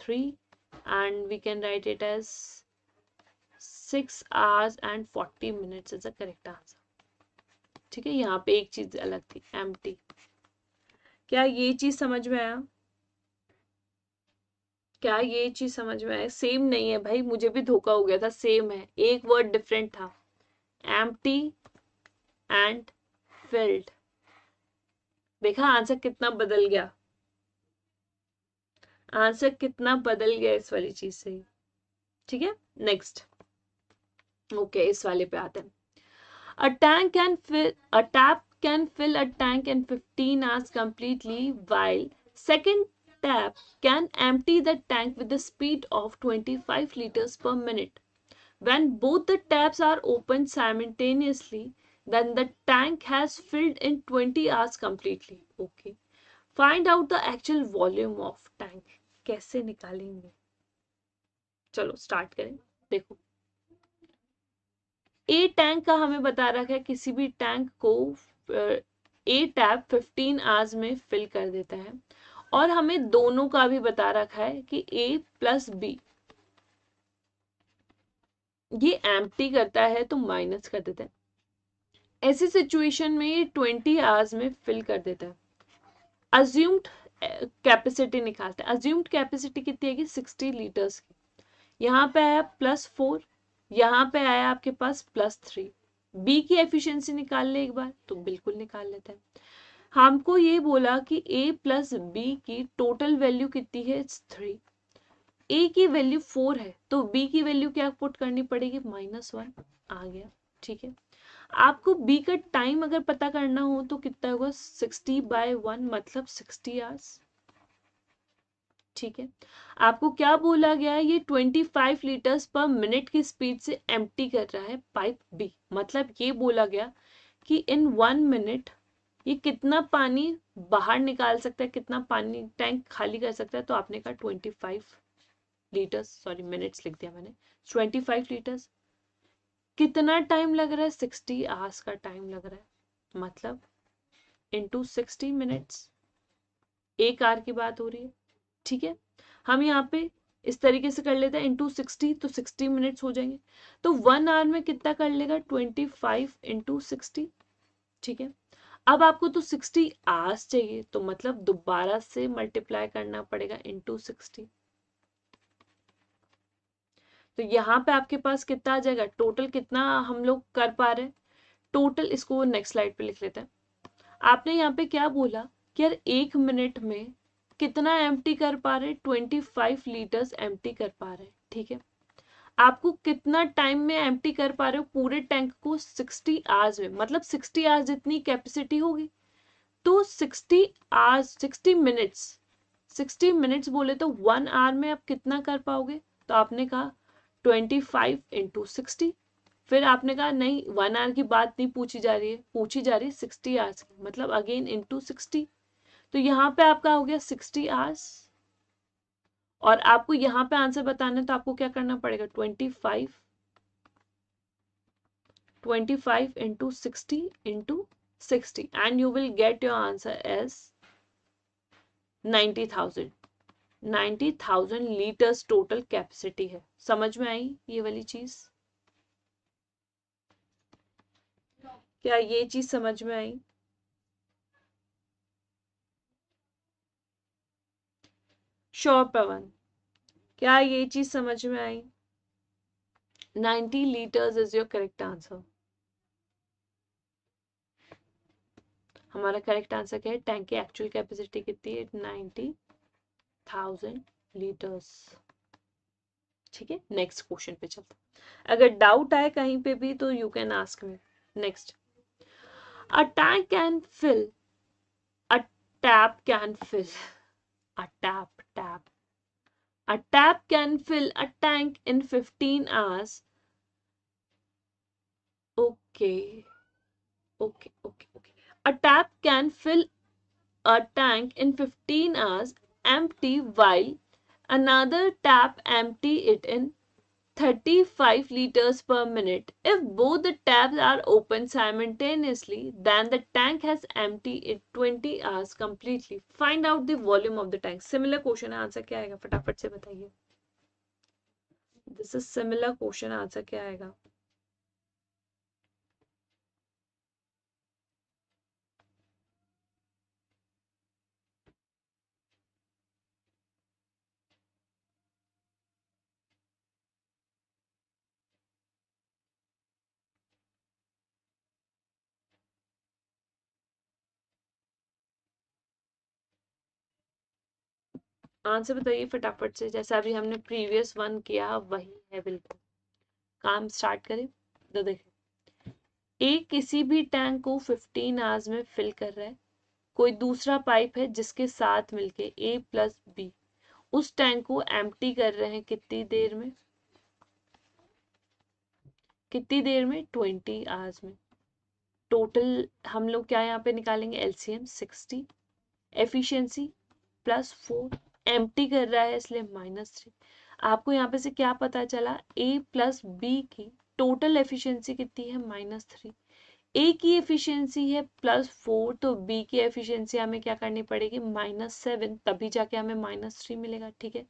[SPEAKER 1] three and we can write it as six hours and forty minutes is a correct answer ठीक है यहाँ पे एक चीज अलग थी एम क्या ये चीज समझ में आया क्या ये चीज समझ में आया सेम नहीं है भाई मुझे भी धोखा हो गया था सेम है एक वर्ड डिफरेंट था एम्प्टी एंड फिल्ड देखा आंसर कितना बदल गया आंसर कितना बदल गया इस वाली चीज से ठीक है नेक्स्ट ओके इस वाले पे आते हैं a tank can fill a tap can fill a tank in 15 hours completely while second tap can empty the tank with the speed of 25 liters per minute. When both the taps are opened simultaneously, then the tank has filled in 20 hours completely. Okay. Find out the actual volume of tank कैसे निकालेंगे चलो start करें देखो ए tank का हमें बता रखा है किसी भी टैंक को ए टैप 15 आवर्स में फिल कर देता है और हमें दोनों का भी बता रखा है कि ए प्लस बी ये एम्प्टी करता है तो माइनस कर देता है ऐसी सिचुएशन में ये ट्वेंटी आवर्स में फिल कर देता है अज्यूम्ड कैपेसिटी eh, निकालता है अज्यूम्ड कैपेसिटी कितनी है कि सिक्सटी लीटर्स की यहाँ पे आया प्लस फोर यहाँ पे आया आपके पास प्लस थ्री बी की एफिशिएंसी निकाल ले एक बार तो बिल्कुल निकाल लेता है हमको ये बोला कि ए प्लस बी की टोटल वैल्यू कितनी है इट्स थ्री ए की वैल्यू फोर है तो बी की वैल्यू क्या पुट करनी पड़ेगी माइनस वन आ गया ठीक है आपको बी का टाइम अगर पता करना हो तो कितना होगा सिक्सटी बाय वन मतलब सिक्सटी आवर्स ठीक है आपको क्या बोला गया है ये फाइव लीटर्स पर मिनट की स्पीड से एम्प्टी कर रहा है पाइप बी मतलब ये बोला गया कि इन वन मिनट ये कितना पानी बाहर निकाल सकता है कितना पानी टैंक खाली कर सकता है तो आपने कहा twenty five litres sorry minutes लिख दिया मैंने ट्वेंटी फाइव लीटर्स कितना टाइम लग रहा है सिक्सटी आवर्स का टाइम लग रहा है मतलब इंटू सिक्सटी मिनट्स एक आर की बात हो रही है ठीक है हम यहाँ पे इस तरीके से कर लेते हैं इंटू सिक्सटी तो सिक्सटी मिनट्स हो जाएंगे तो वन आवर में कितना कर लेगा ट्वेंटी फाइव इंटू सिक्सटी ठीक है अब आपको तो 60 आवर्स चाहिए तो मतलब दोबारा से मल्टीप्लाई करना पड़ेगा टू सिक्सटी तो यहाँ पे आपके पास कितना आ जाएगा टोटल कितना हम लोग कर पा रहे टोटल इसको नेक्स्ट स्लाइड पे लिख लेते हैं आपने यहाँ पे क्या बोला कि यार एक मिनट में कितना एम्प्टी कर पा रहे ट्वेंटी फाइव लीटर्स एम्प्टी कर पा रहे ठीक है आपको कितना टाइम में एम कर पा रहे हो पूरे टैंक को 60 आवर्स में मतलब 60 आवर्स जितनी कैपेसिटी होगी तो 60 आवर्स 60 मिनट्स 60 मिनट्स बोले तो वन आवर में आप कितना कर पाओगे तो आपने कहा 25 फाइव इंटू सिक्सटी फिर आपने कहा नहीं वन आवर की बात नहीं पूछी जा रही है पूछी जा रही है सिक्सटी आवर्स की मतलब अगेन इंटू सिक्सटी तो यहाँ पे आपका हो गया सिक्सटी आवर्स और आपको यहां पे आंसर बताना है तो आपको क्या करना पड़ेगा twenty five twenty five into sixty into sixty and you will get your answer as ninety thousand ninety thousand litres total capacity है समझ में आई ये वाली चीज क्या ये चीज समझ में आई शोर पवन क्या ये चीज समझ में आई ninety litres is your correct answer हमारा करेक्ट आंसर क्या है टैंक की एक्चुअल कैपेसिटी कितनी है नाइनटी थाउजेंड लीटर्स ठीक है नेक्स्ट क्वेश्चन पे चलते अगर डाउट आए कहीं पे भी तो you can ask me next a tank can fill a tap can fill a tap tap. A tap can fill a tank in 15 hours. Okay. Okay, okay, okay. A tap can fill a tank in 15 hours empty while another tap empty it in 35 liters per minute. If both the taps are open simultaneously, then the tank has empty in 20 hours completely. Find out the volume of the tank. Similar question answer kya क्या Fatafat se bataiye. This is similar question answer kya क्या answer बताइए फटाफट से जैसा अभी हमने previous one किया वही है बिल्कुल काम स्टार्ट करें तो देखें ए किसी भी टैंक को 15 आवर्स में फिल कर रहा है कोई दूसरा पाइप है जिसके साथ मिलके ए प्लस बी उस टैंक को एम्प्टी कर रहे हैं कितनी देर में कितनी देर में ट्वेंटी आवर्स में टोटल हम लोग क्या यहाँ पे निकालेंगे LCM sixty efficiency plus four एम कर रहा है इसलिए माइनस थ्री आपको यहाँ पे से क्या पता चला ए प्लस बी की टोटल एफिशिएंसी कितनी है माइनस थ्री ए की एफिशिएंसी है प्लस फोर तो बी की एफिशिएंसी हमें क्या करनी पड़ेगी माइनस सेवन तभी जाके हमें माइनस थ्री मिलेगा ठीक है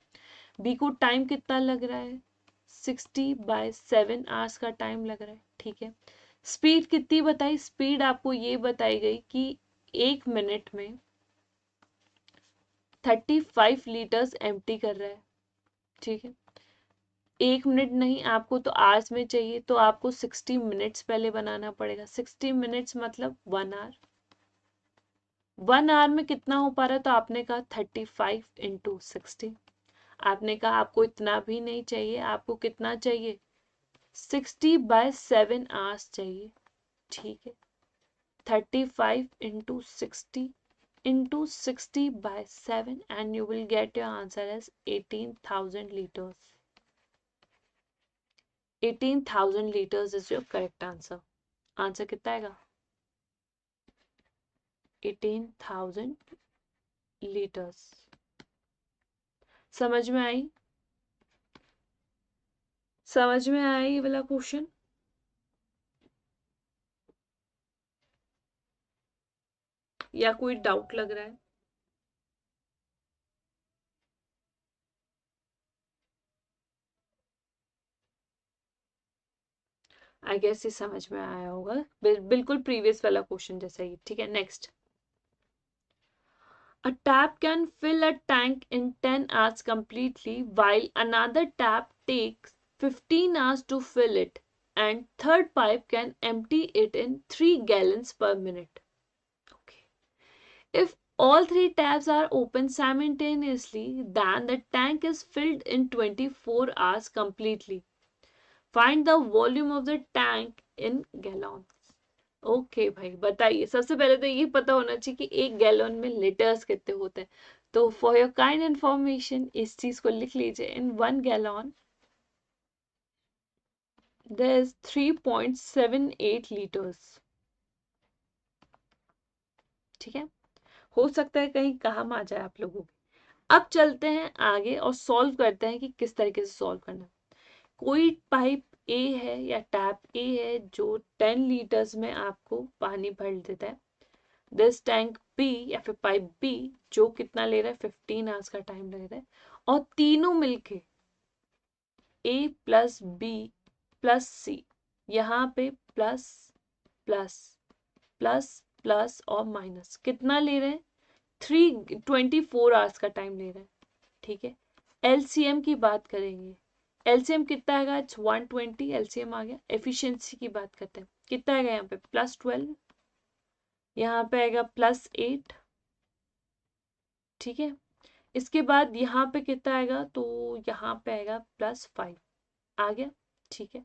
[SPEAKER 1] बी को टाइम कितना लग रहा है सिक्सटी बाय सेवन आवर्स का टाइम लग रहा है ठीक है स्पीड कितनी बताई स्पीड आपको ये बताई गई कि एक मिनट में थर्टी फाइव लीटर्स एम्प्टी कर रहा है ठीक है एक मिनट नहीं आपको तो आवर्स में चाहिए तो आपको सिक्सटी मिनट्स पहले बनाना पड़ेगा सिक्सटी मिनट्स मतलब वन आवर वन आवर में कितना हो पा रहा है तो आपने कहा थर्टी फाइव इंटू सिक्सटी आपने कहा आपको इतना भी नहीं चाहिए आपको कितना चाहिए सिक्सटी बाय सेवन आवर्स चाहिए ठीक है thirty five into sixty into 60 by 7 and you will get your answer as 18,000 liters. 18,000 liters is your correct answer. Answer कितना आएगा? 18,000 liters. समझ में आई समझ में आया ये वाला क्वेश्चन या कोई डाउट लग रहा है आई गेस ये समझ में आया होगा बिल, बिल्कुल प्रीवियस वाला क्वेश्चन जैसा ही ठीक है next A tap can fill a tank in 10 hours completely while another tap takes 15 hours to fill it and third pipe can empty it in 3 gallons per minute. If all three tabs are open simultaneously, then the tank is filled in 24 hours completely. Find the volume of the tank in gallon okay भाई बताइए सबसे पहले तो ये पता होना चाहिए कि एक गैलॉन में लीटर्स कितने होते हैं तो फॉर योर काइंड इन्फॉर्मेशन इस चीज को लिख लीजिए in one gallon there is 3.78 litres ठीक है हो सकता है कहीं काम आ जाए आप लोगों के अब चलते हैं आगे और सॉल्व करते हैं कि किस तरीके से सॉल्व करना कोई पाइप ए है या टैप ए है जो टेन लीटर्स में आपको पानी भर देता है दिस टैंक बी या फिर पाइप बी जो कितना ले रहा है फिफ्टीन आवर्स का टाइम ले रहा है और तीनों मिलके A plus B plus C यहाँ पे प्लस प्लस प्लस प्लस और माइनस कितना ले रहे हैं थ्री ट्वेंटी फोर आवर्स का टाइम ले रहा है ठीक है एलसीएम की बात करेंगे एलसीएम कितना आएगा इट्स वन ट्वेंटी एलसीएम आ गया एफिशिएंसी की बात करते हैं कितना आएगा यहाँ पे प्लस ट्वेल्व यहाँ पे आएगा प्लस एट ठीक है इसके बाद यहाँ पे कितना आएगा तो यहाँ पे आएगा प्लस फाइव आ गया ठीक है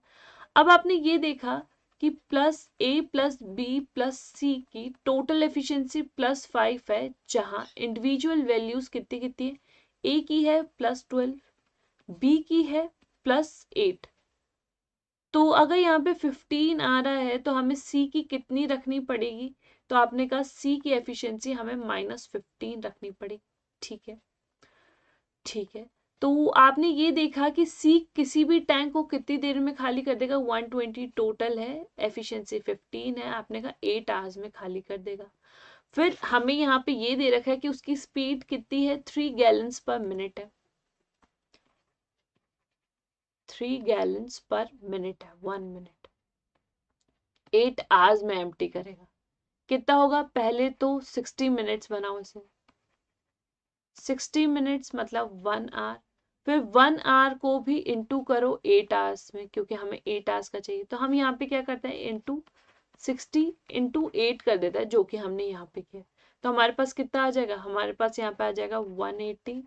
[SPEAKER 1] अब आपने ये देखा कि plus A plus B plus C की टोटल एफिशिएंसी प्लस फाइव है जहां इंडिविजुअल वैल्यूज कितनी कितनी है ए की है प्लस ट्वेल्व बी की है प्लस एट तो अगर यहाँ पे फिफ्टीन आ रहा है तो हमें सी की कितनी रखनी पड़ेगी तो आपने कहा सी की एफिशिएंसी हमें माइनस फिफ्टीन रखनी पड़ेगी ठीक है ठीक है तो आपने ये देखा कि सी किसी भी टैंक को कितनी देर में खाली कर देगा 120 टोटल है एफिशिएंसी 15 है आपने कहा 8 आवर्स में खाली कर देगा फिर हमें यहाँ पे ये दे रखा है कि उसकी स्पीड कितनी है थ्री गैलन्स पर मिनट है थ्री गैलन्स पर मिनट है वन मिनट एट आवर्स में एम करेगा कितना होगा पहले तो सिक्सटी मिनट्स बनाओ इसे सिक्सटी मिनट्स मतलब वन आवर फिर वन आवर को भी इंटू करो एट आवर्स में क्योंकि हमें एट आवर्स का चाहिए तो हम यहाँ पे क्या करते हैं इंटू सिक्सटी इंटू एट कर देता है जो कि हमने यहाँ पे किया तो हमारे पास कितना आ जाएगा हमारे पास यहाँ पे आ जाएगा वन एटी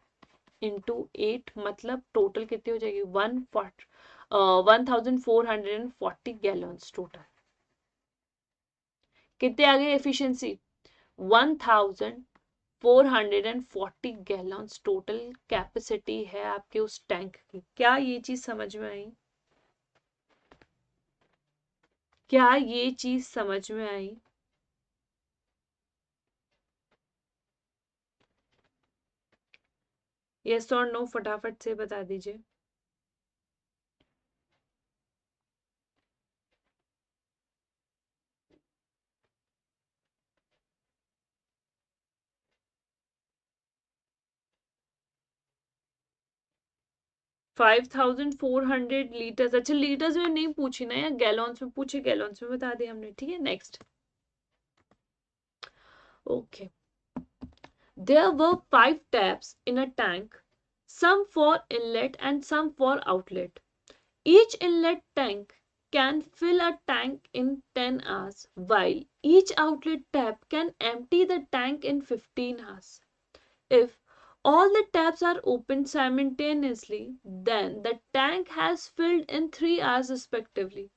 [SPEAKER 1] इंटू एट मतलब टोटल कितनी हो जाएगी one fort one thousand four hundred and forty gallon total कितने आ गए efficiency one thousand 440 gallons total capacity है आपके उस टैंक की क्या ये चीज समझ में आई क्या ये चीज समझ में आई यस और नो फटाफट से बता दीजिए 5,400 थाउजेंड लीटर्स अच्छा लीटर्स में नहीं पूछी ना या गैलॉन्स में पूछे गैलॉन्स में बता दिया हमने ठीक है next okay there were five taps in a tank some for inlet and some for outlet each inlet tank can fill a tank in ten hours while each outlet tap can empty the tank in fifteen hours if all the taps are opened simultaneously, then the tank has filled in 3 hours respectively.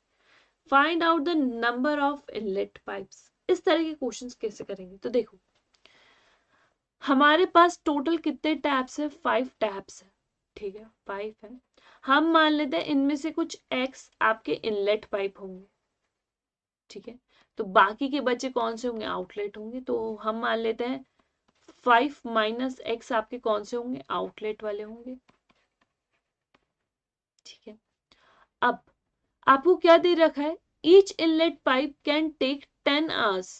[SPEAKER 1] find out the number of inlet pipes इस तरह के questions कैसे करेंगे तो देखो हमारे पास total कितने टैप्स है फाइव टैप्स है ठीक है फाइव है हम मान लेते हैं इनमें से कुछ एक्स आपके इनलेट पाइप होंगे ठीक है तो बाकी के बच्चे कौन से होंगे आउटलेट होंगे तो हम मान लेते हैं फाइव माइनस एक्स आपके कौन से होंगे आउटलेट वाले होंगे ठीक है अब आपको क्या दे रखा है each inlet pipe can take ten hours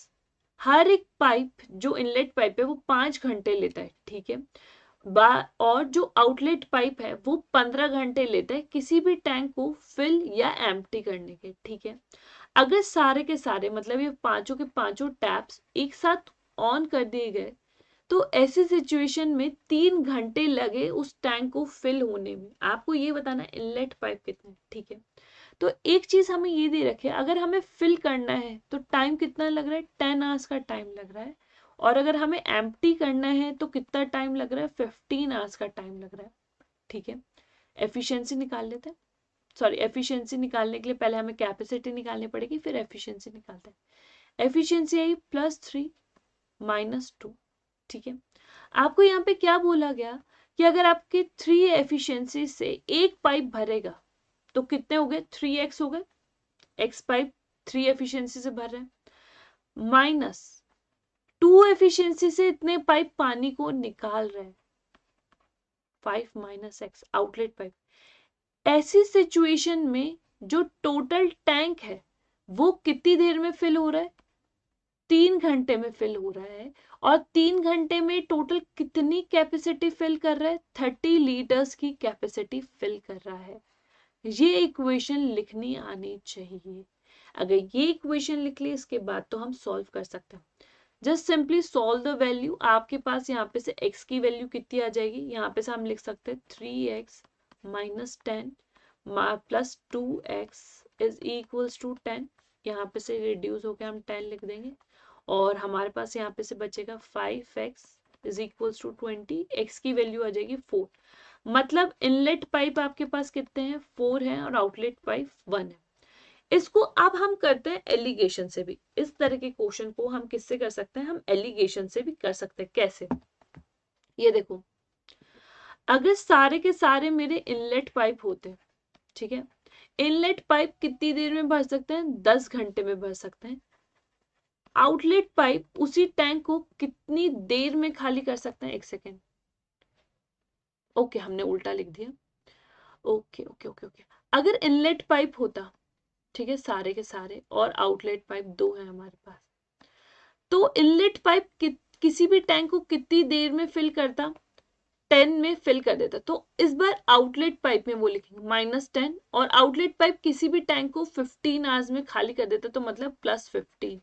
[SPEAKER 1] हर एक पाइप जो इनलेट पाइप है वो पांच घंटे लेता है ठीक है और जो आउटलेट पाइप है वो पंद्रह घंटे लेता है किसी भी टैंक को फिल या एम्प्टी करने के ठीक है अगर सारे के सारे मतलब ये पांचों के पांचों टैप्स एक साथ ऑन कर दिए गए तो ऐसे सिचुएशन में तीन घंटे लगे उस टैंक को फिल होने में आपको ये बताना इनलेट पाइप कितना है ठीक है तो एक चीज हमें ये दे रखे अगर हमें फिल करना है तो टाइम कितना लग रहा है टेन आवर्स का टाइम लग रहा है और अगर हमें एम्प्टी करना है तो कितना टाइम लग रहा है फिफ्टीन आवर्स का टाइम लग रहा है ठीक है एफिशिएंसी निकाल लेते हैं सॉरी एफिशिएंसी निकालने के लिए पहले हमें कैपेसिटी निकालनी पड़ेगी फिर एफिशिएंसी निकालते हैं एफिशिएंसी आई प्लस थ्री माइनस टू ठीक है आपको यहाँ पे क्या बोला गया कि अगर आपके थ्री एफिशिएंसी से एक पाइप भरेगा तो कितने हो गए थ्री एक्स हो गए एक्स पाइप थ्री एफिशिएंसी से भर रहे हैं माइनस टू एफिशिएंसी से इतने पाइप पानी को निकाल रहे हैं five minus X outlet pipe ऐसी सिचुएशन में जो टोटल टैंक है वो कितनी देर में फिल हो रहा है तीन घंटे में फिल हो रहा है और तीन घंटे में टोटल कितनी कैपेसिटी फिल कर रहा है थर्टी लीटर्स की कैपेसिटी फिल कर रहा है ये इक्वेशन लिखनी आनी चाहिए अगर ये इक्वेशन लिख ली इसके बाद तो हम सॉल्व कर सकते हैं just simply solve the value आपके पास यहाँ पे से एक्स की वैल्यू कितनी आ जाएगी यहाँ पे से हम लिख सकते हैं three X minus ten plus two X is equals to ten यहाँ पे से रिड्यूस होकर हम टेन लिख देंगे और हमारे पास यहाँ पे से बचेगा five X is equals to twenty X की वैल्यू आ जाएगी फोर मतलब इनलेट पाइप आपके पास कितने हैं फोर हैं और आउटलेट पाइप वन है इसको अब हम करते हैं एलिगेशन से भी इस तरह के क्वेश्चन को हम किससे कर सकते हैं हम एलिगेशन से भी कर सकते हैं कैसे ये देखो अगर सारे के सारे मेरे इनलेट पाइप होते ठीक है इनलेट पाइप कितनी देर में भर सकते हैं दस घंटे में भर सकते हैं आउटलेट पाइप उसी टैंक को कितनी देर में खाली कर सकते हैं एक सेकेंड ओके हमने उल्टा लिख दिया ओके ओके ओके ओके अगर इनलेट पाइप होता ठीक है सारे के सारे और आउटलेट पाइप दो है हमारे पास तो इनलेट पाइप कि, किसी भी टैंक को कितनी देर में फिल करता टेन में फिल कर देता तो इस बार आउटलेट पाइप में वो लिखेंगे माइनस टेन और आउटलेट पाइप किसी भी टैंक को फिफ्टीन आवर्स में खाली कर देता तो मतलब प्लस फिफ्टीन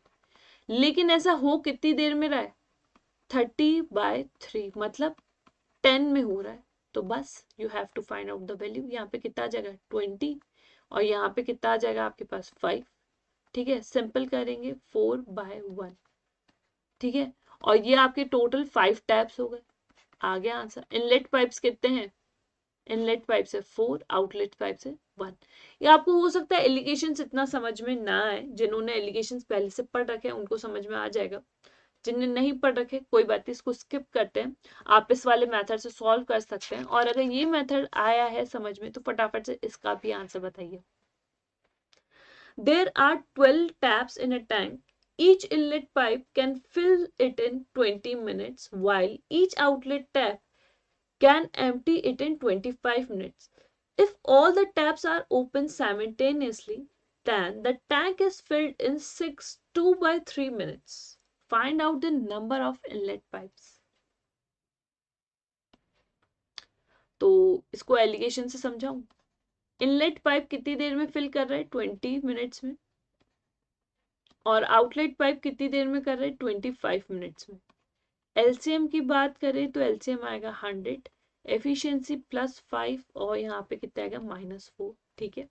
[SPEAKER 1] लेकिन ऐसा हो कितनी देर में रहा है थर्टी बाय थ्री मतलब टेन में हो रहा है तो बस you have to find out the value यहाँ पे कितना आ जाएगा ट्वेंटी और यहाँ पे कितना आ जाएगा आपके पास फाइव ठीक है सिंपल करेंगे फोर बाय वन ठीक है और ये आपके टोटल फाइव टैप्स हो गए आ गया आंसर इनलेट पाइप्स कितने हैं इनलेट पाइप से फोर आउटलेट पाइप से वन ये आपको हो सकता है एलिगेशन इतना समझ में ना आए जिन्होंने एलिगेशन पहले से पढ़ रखे हैं उनको समझ में आ जाएगा जिनने नहीं पढ़ रखे कोई बात नहीं इसको स्किप करते हैं आप इस वाले मेथड से सॉल्व कर सकते हैं और अगर ये मेथड आया है समझ में तो फटाफट से इसका भी आंसर बताइए there are twelve taps in a tank each inlet pipe can fill it in 20 minutes while each outlet tap can empty it in 25 minutes. If all the taps are open simultaneously, then the tank is filled in 6 2 by 3 minutes. Find out the number of inlet pipes. तो इसको allegation से समझाऊं inlet pipe कितनी देर में fill कर रहे हैं twenty minutes में और आउटलेट पाइप कितनी देर में कर रहे हैं ट्वेंटी फाइव मिनट्स में एलसीएम की बात करें तो एलसीएम आएगा हंड्रेड एफिशिएंसी प्लस फाइव और यहाँ पे कितना आएगा माइनस फोर ठीक है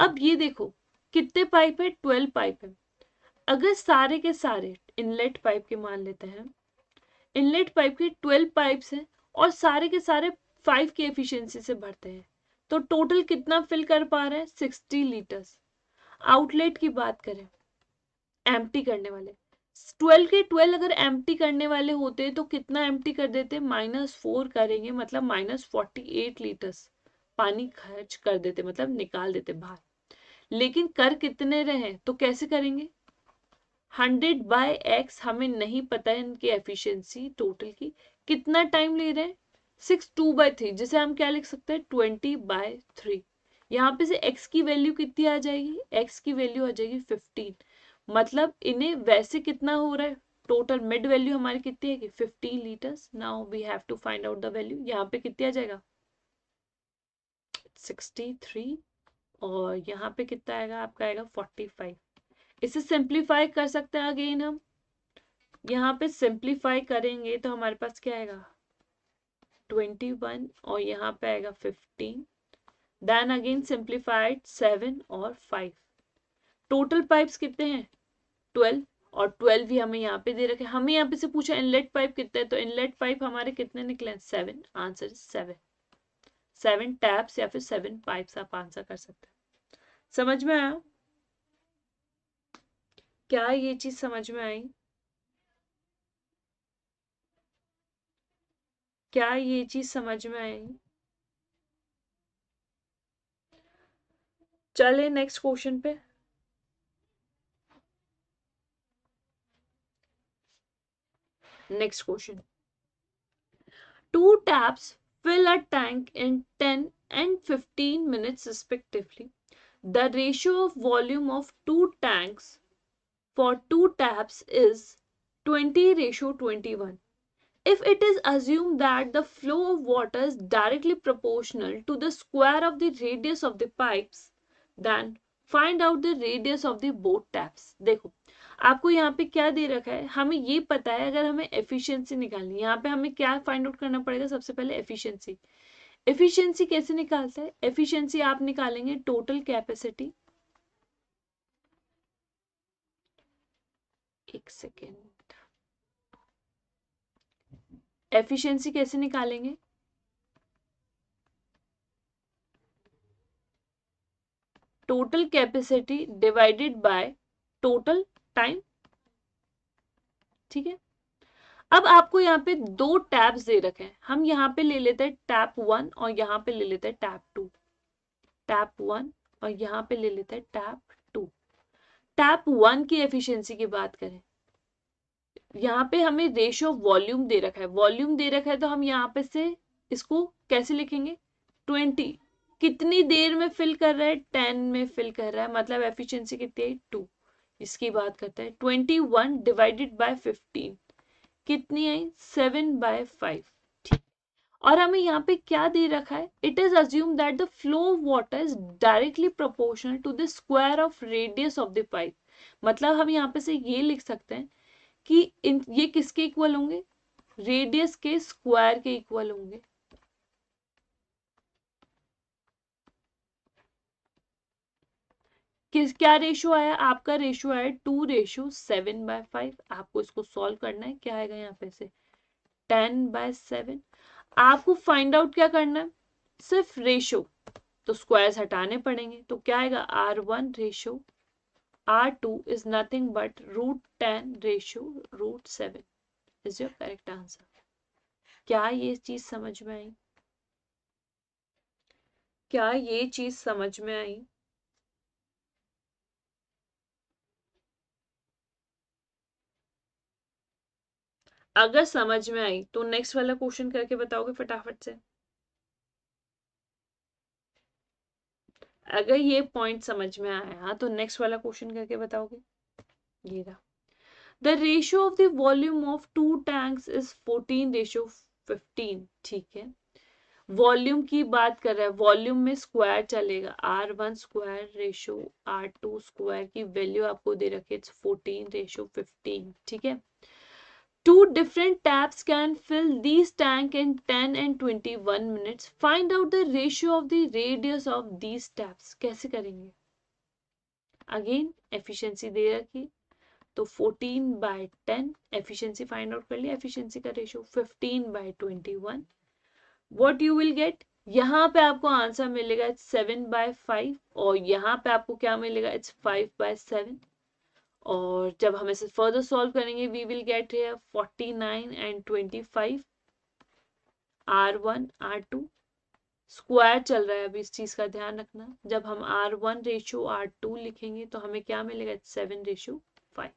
[SPEAKER 1] अब ये देखो कितने पाइप है ट्वेल्व पाइप है अगर सारे के सारे इनलेट पाइप के मान लेते हैं इनलेट पाइप के ट्वेल्व पाइप्स हैं और सारे के सारे फाइव की एफिशिएंसी से भरते हैं तो टोटल कितना फिल कर पा रहे हैं सिक्सटी लीटर्स आउटलेट की बात करें एम्प्टी करने वाले ट्वेल्व के ट्वेल्व अगर एम करने वाले होते तो कितना एम कर देते माइनस फोर करेंगे मतलब माइनस फोर्टी एट लीटर्स पानी खर्च कर देते मतलब निकाल देते बाहर लेकिन कर कितने रहे तो कैसे करेंगे हंड्रेड बाय एक्स हमें नहीं पता है इनकी एफिशिएंसी टोटल की कितना टाइम ले रहे हैं सिक्स टू बाय थ्री जिसे हम क्या लिख सकते हैं ट्वेंटी बाय थ्री यहाँ पे से एक्स की वैल्यू कितनी आ जाएगी एक्स की वैल्यू आ जाएगी फिफ्टीन मतलब इन्हें वैसे कितना हो रहा है टोटल मिड वैल्यू हमारी कितनी है कि 15 litres now we have to find out the value यहाँ पे कितनी आ जाएगा 63 और यहाँ पे कितना आएगा आपका आएगा 45 इसे सिंप्लीफाई कर सकते हैं अगेन हम यहाँ पे सिंप्लीफाई करेंगे तो हमारे पास क्या आएगा 21 और यहाँ पे आएगा 15 देन अगेन सिंप्लीफाइड 7 और फाइव टोटल पाइप्स कितने हैं ट्वेल्व और ट्वेल्व भी हमें यहाँ पे दे रखे हमें यहाँ पे से पूछा इनलेट पाइप कितने है तो इनलेट पाइप हमारे कितने निकले seven answer seven seven taps या फिर सेवन पाइप्स आप आंसर कर सकते हैं समझ में आया क्या ये चीज समझ में आई क्या ये चीज समझ में आई चले नेक्स्ट क्वेश्चन पे Next question. Two taps fill a tank in 10 and 15 minutes respectively. The ratio of volume of two tanks for two taps is 20 ratio 21. If it is assumed that the flow of water is directly proportional to the square of the radius of the pipes, then find out the radius of the both taps. देखो आपको यहाँ पे क्या दे रखा है हमें ये पता है अगर हमें एफिशिएंसी निकालनी है यहाँ पे हमें क्या फाइंड आउट करना पड़ेगा सबसे पहले एफिशिएंसी एफिशिएंसी कैसे निकालता है एफिशिएंसी आप निकालेंगे टोटल कैपेसिटी एक सेकेंड एफिशिएंसी कैसे निकालेंगे total capacity divided by total time ठीक है अब आपको यहाँ पे दो टैब्स दे रखे हैं हम यहाँ पे ले लेते हैं टैप वन और यहाँ पे ले लेते हैं टैप टू टैप वन और यहाँ पे ले लेते हैं टैप टू टैप वन की एफिशिएंसी की बात करें यहाँ पे हमें रेशियो वॉल्यूम दे रखा है वॉल्यूम दे रखा है तो हम यहाँ पे से इसको कैसे लिखेंगे ट्वेंटी कितनी देर में फिल कर रहा है टेन में फिल कर रहा है मतलब एफिशियंसी कितनी है टू इसकी बात करते हैं twenty one divided by fifteen कितनी आई सेवन बाय फाइव ठीक और हमें यहाँ पे क्या दे रखा है it is assume that the flow of water is directly proportional to the square of radius of the pipe मतलब हम यहाँ पे से ये लिख सकते हैं कि इन ये किसके इक्वल होंगे रेडियस के स्क्वायर के इक्वल होंगे किस क्या रेशो आया आपका रेशो आया two ratio seven by five आपको इसको सॉल्व करना है क्या आएगा यहाँ पे से टेन बाय सेवन आपको फाइंड आउट क्या करना है सिर्फ रेशो तो स्क्वायर्स हटाने पड़ेंगे तो क्या आएगा R one ratio R two is nothing but root ten ratio root seven is your correct answer क्या ये चीज समझ में आई क्या ये चीज समझ में आई अगर समझ में आई तो नेक्स्ट वाला क्वेश्चन करके बताओगे फटाफट से अगर ये पॉइंट समझ में आया हाँ, तो नेक्स्ट वाला क्वेश्चन करके बताओगे ये रहा the ratio of the volume of two tanks is fourteen ratio fifteen ठीक है वॉल्यूम की बात कर रहा है वॉल्यूम में स्क्वायर चलेगा R one square ratio R two square की वैल्यू आपको दे रखी है फोर्टीन रेशो फिफ्टीन ठीक है Two different taps can fill this tank in 10 and 21 minutes. Find out the ratio of the radius of these taps. kaise karenge again efficiency de rakhi to 14 by 10 efficiency find out kar लिया efficiency ka ratio 15 by 21 what you will get यहाँ पे आपको answer मिलेगा it's seven by five और यहाँ पे आपको क्या मिलेगा इट्स फाइव बाय सेवन और जब हम इसे फर्दर सॉल्व करेंगे we will get here forty nine and twenty five R one R two square चल रहा है अभी इस चीज़ का ध्यान रखना जब हम R one ratio R two लिखेंगे तो हमें क्या मिलेगा seven ratio five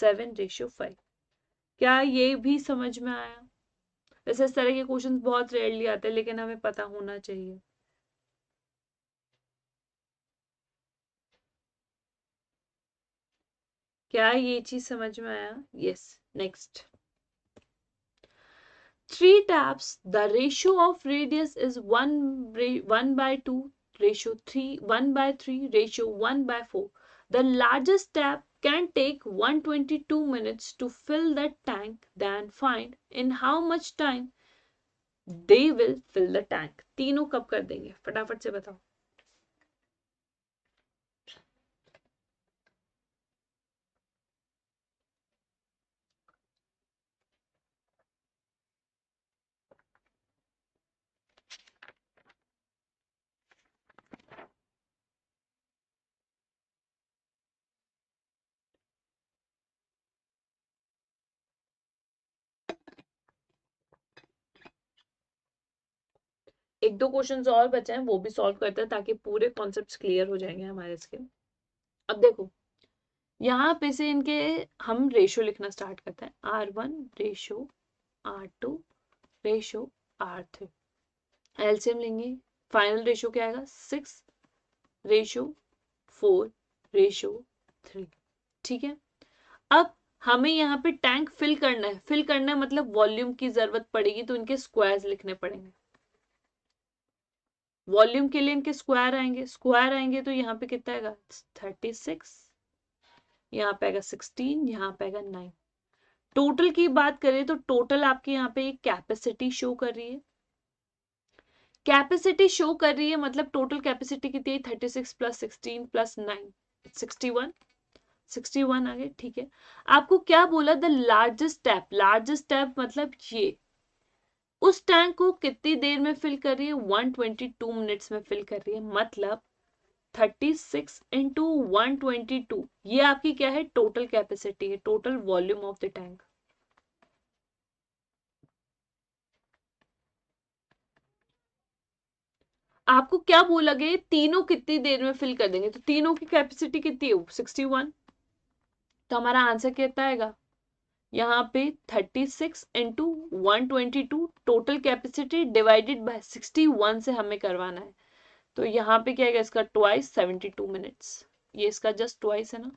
[SPEAKER 1] seven ratio five क्या ये भी समझ में आया वैसे इस तरह के क्वेश्चन बहुत रेयरली आते हैं लेकिन हमें पता होना चाहिए क्या ये चीज समझ में आया yes next three taps the ratio of radius is one one by two ratio three one by three ratio one by four the largest tap can take one twenty two minutes to fill the tank then find in how much time they will fill the tank तीनों कब कर देंगे फटाफट से बताओ एक दो question और बचे हैं वो भी सॉल्व करते हैं ताकि पूरे कॉन्सेप्ट क्लियर हो जाएंगे हमारे इसके अब देखो यहाँ पे से इनके हम रेशो लिखना स्टार्ट करते हैं R one ratio R two ratio R three LCM लेंगे फाइनल रेशो क्या आएगा six ratio four ratio three ठीक है अब हमें यहाँ पे टैंक फिल करना है फिल करना है मतलब वॉल्यूम की जरूरत पड़ेगी तो इनके स्क्वायर्स लिखने पड़ेंगे वॉल्यूम के लिए इनके स्क्वायर आएंगे स्क्वायर आएंगे तो यहाँ पे कितना आएगा थर्टी सिक्स यहाँ पे आएगा सिक्सटीन यहाँ पे आएगा नाइन टोटल की बात करें तो टोटल आपके यहाँ पे कैपेसिटी शो कर रही है कैपेसिटी शो कर रही है मतलब टोटल कैपेसिटी कितनी है thirty six plus sixteen plus nine sixty one sixty one आगे ठीक है आपको क्या बोला the largest step largest step मतलब ये उस टैंक को कितनी देर में फिल कर रही है 122 मिनट्स में फिल कर रही है मतलब 36 सिक्स इंटू वन ये आपकी क्या है टोटल कैपेसिटी है total volume of the tank आपको क्या बोला गया तीनों कितनी देर में फिल कर देंगे तो तीनों की कैपेसिटी कितनी है 61 तो हमारा आंसर कहता आएगा यहाँ पे 36 six into one total capacity divided by 61 से हमें करवाना है तो यहाँ पे क्या है इसका ट्वाइस 72 मिनट्स ये इसका जस्ट ट्वाइस है ना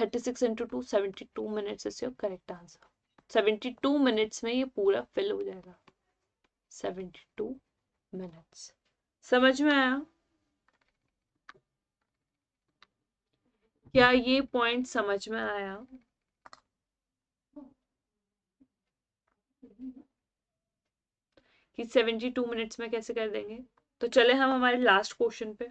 [SPEAKER 1] 36 six into two seventy two minutes is correct answer 72 minutes में ये पूरा फिल हो जाएगा 72 मिनट्स समझ में आया क्या ये पॉइंट समझ में आया कि टू मिनट्स में कैसे कर देंगे तो चले हम हमारे लास्ट क्वेश्चन पे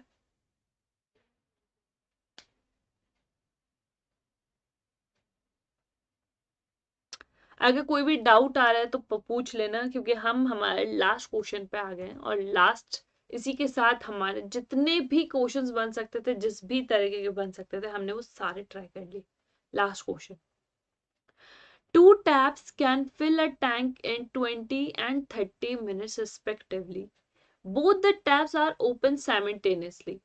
[SPEAKER 1] अगर कोई भी डाउट आ रहा है तो पूछ लेना क्योंकि हम हमारे लास्ट क्वेश्चन पे आ गए और लास्ट इसी के साथ हमारे जितने भी क्वेश्चंस बन सकते थे जिस भी तरीके के बन सकते थे हमने वो सारे ट्राई कर लिए last question Two taps can fill a tank in 20 and 30 minutes respectively. Both the taps are open simultaneously.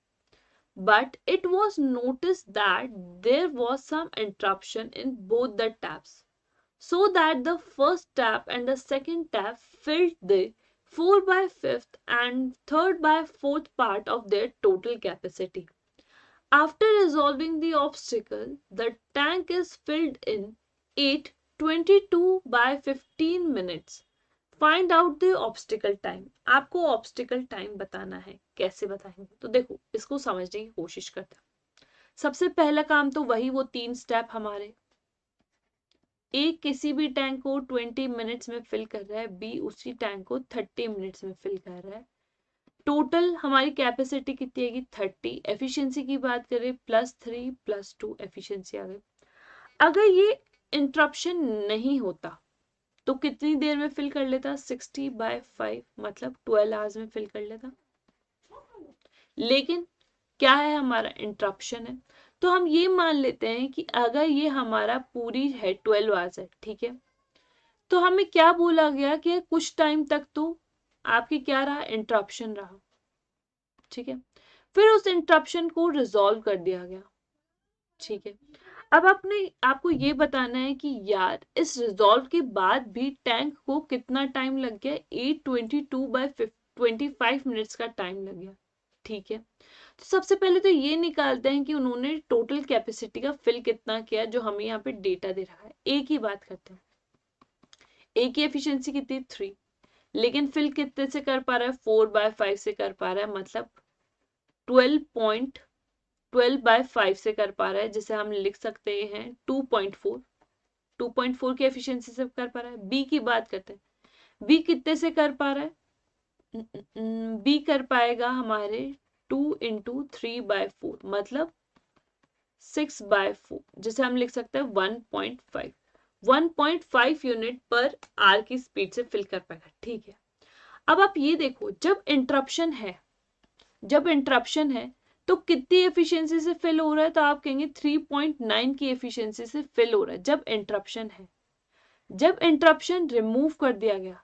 [SPEAKER 1] But it was noticed that there was some interruption in both the taps so that the first tap and the second tap filled the 4 by 5th and 3rd by 4th part of their total capacity. After resolving the obstacle, the tank is filled in 8 22 by 15 minutes find out the obstacle time आपको obstacle time बताना है कैसे बताएंगे तो देखो इसको समझने की कोशिश करते हैं सबसे पहला काम तो वही वो तीन स्टेप हमारे ए किसी भी टैंक को 20 मिनट्स में फिल कर रहा है बी उसी टैंक को 30 मिनट्स में फिल कर रहा है टोटल हमारी कैपेसिटी कितनी आएगी 30 एफिशिएंसी की बात करें plus three plus two efficiency आ गई अगर ये इंटरप्शन नहीं होता तो कितनी देर में फिल कर लेता सिक्सटी बाय फाइव मतलब ट्वेल्व आवर्स में फिल कर लेता लेकिन क्या है हमारा इंटरप्शन है तो हम ये मान लेते हैं कि अगर ये हमारा पूरी है ट्वेल्व आवर्स है ठीक है तो हमें क्या बोला गया कि कुछ टाइम तक तो आपके क्या रहा इंटरप्शन रहा ठीक है फिर उस इंटरप्शन को रिजॉल्व कर दिया गया ठीक है अब आपने आपको ये बताना है कि यार इस रिजॉल्व के बाद भी टैंक को कितना टाइम लग गया eight twenty two by twenty five minutes का टाइम लग गया ठीक है तो सबसे पहले तो ये निकालते हैं कि उन्होंने टोटल कैपेसिटी का फिल कितना किया जो हमें यहाँ पे डेटा दे रहा है एक ही बात करते हैं ए की एफिशिएंसी कितनी थ्री लेकिन फिल कितने से कर पा रहा है फोर बाय फाइव से कर पा रहा है मतलब twelve point twelve by five से कर पा रहा है जिसे हम लिख सकते हैं two two point four point four की एफिशिएंसी से कर पा रहा है बी की बात करते हैं बी कितने से कर पा रहा है बी कर पाएगा हमारे two into three by four मतलब सिक्स बाय फोर जिसे हम लिख सकते हैं one one point five point five unit पर आर की स्पीड से फिल कर पाएगा ठीक है अब आप ये देखो जब इंटरप्शन है जब इंटरप्शन है तो कितनी एफिशिएंसी से फिल हो रहा है तो आप कहेंगे 3.9 की एफिशिएंसी से फिल हो रहा है जब इंटरप्शन है जब इंटरप्शन रिमूव कर दिया गया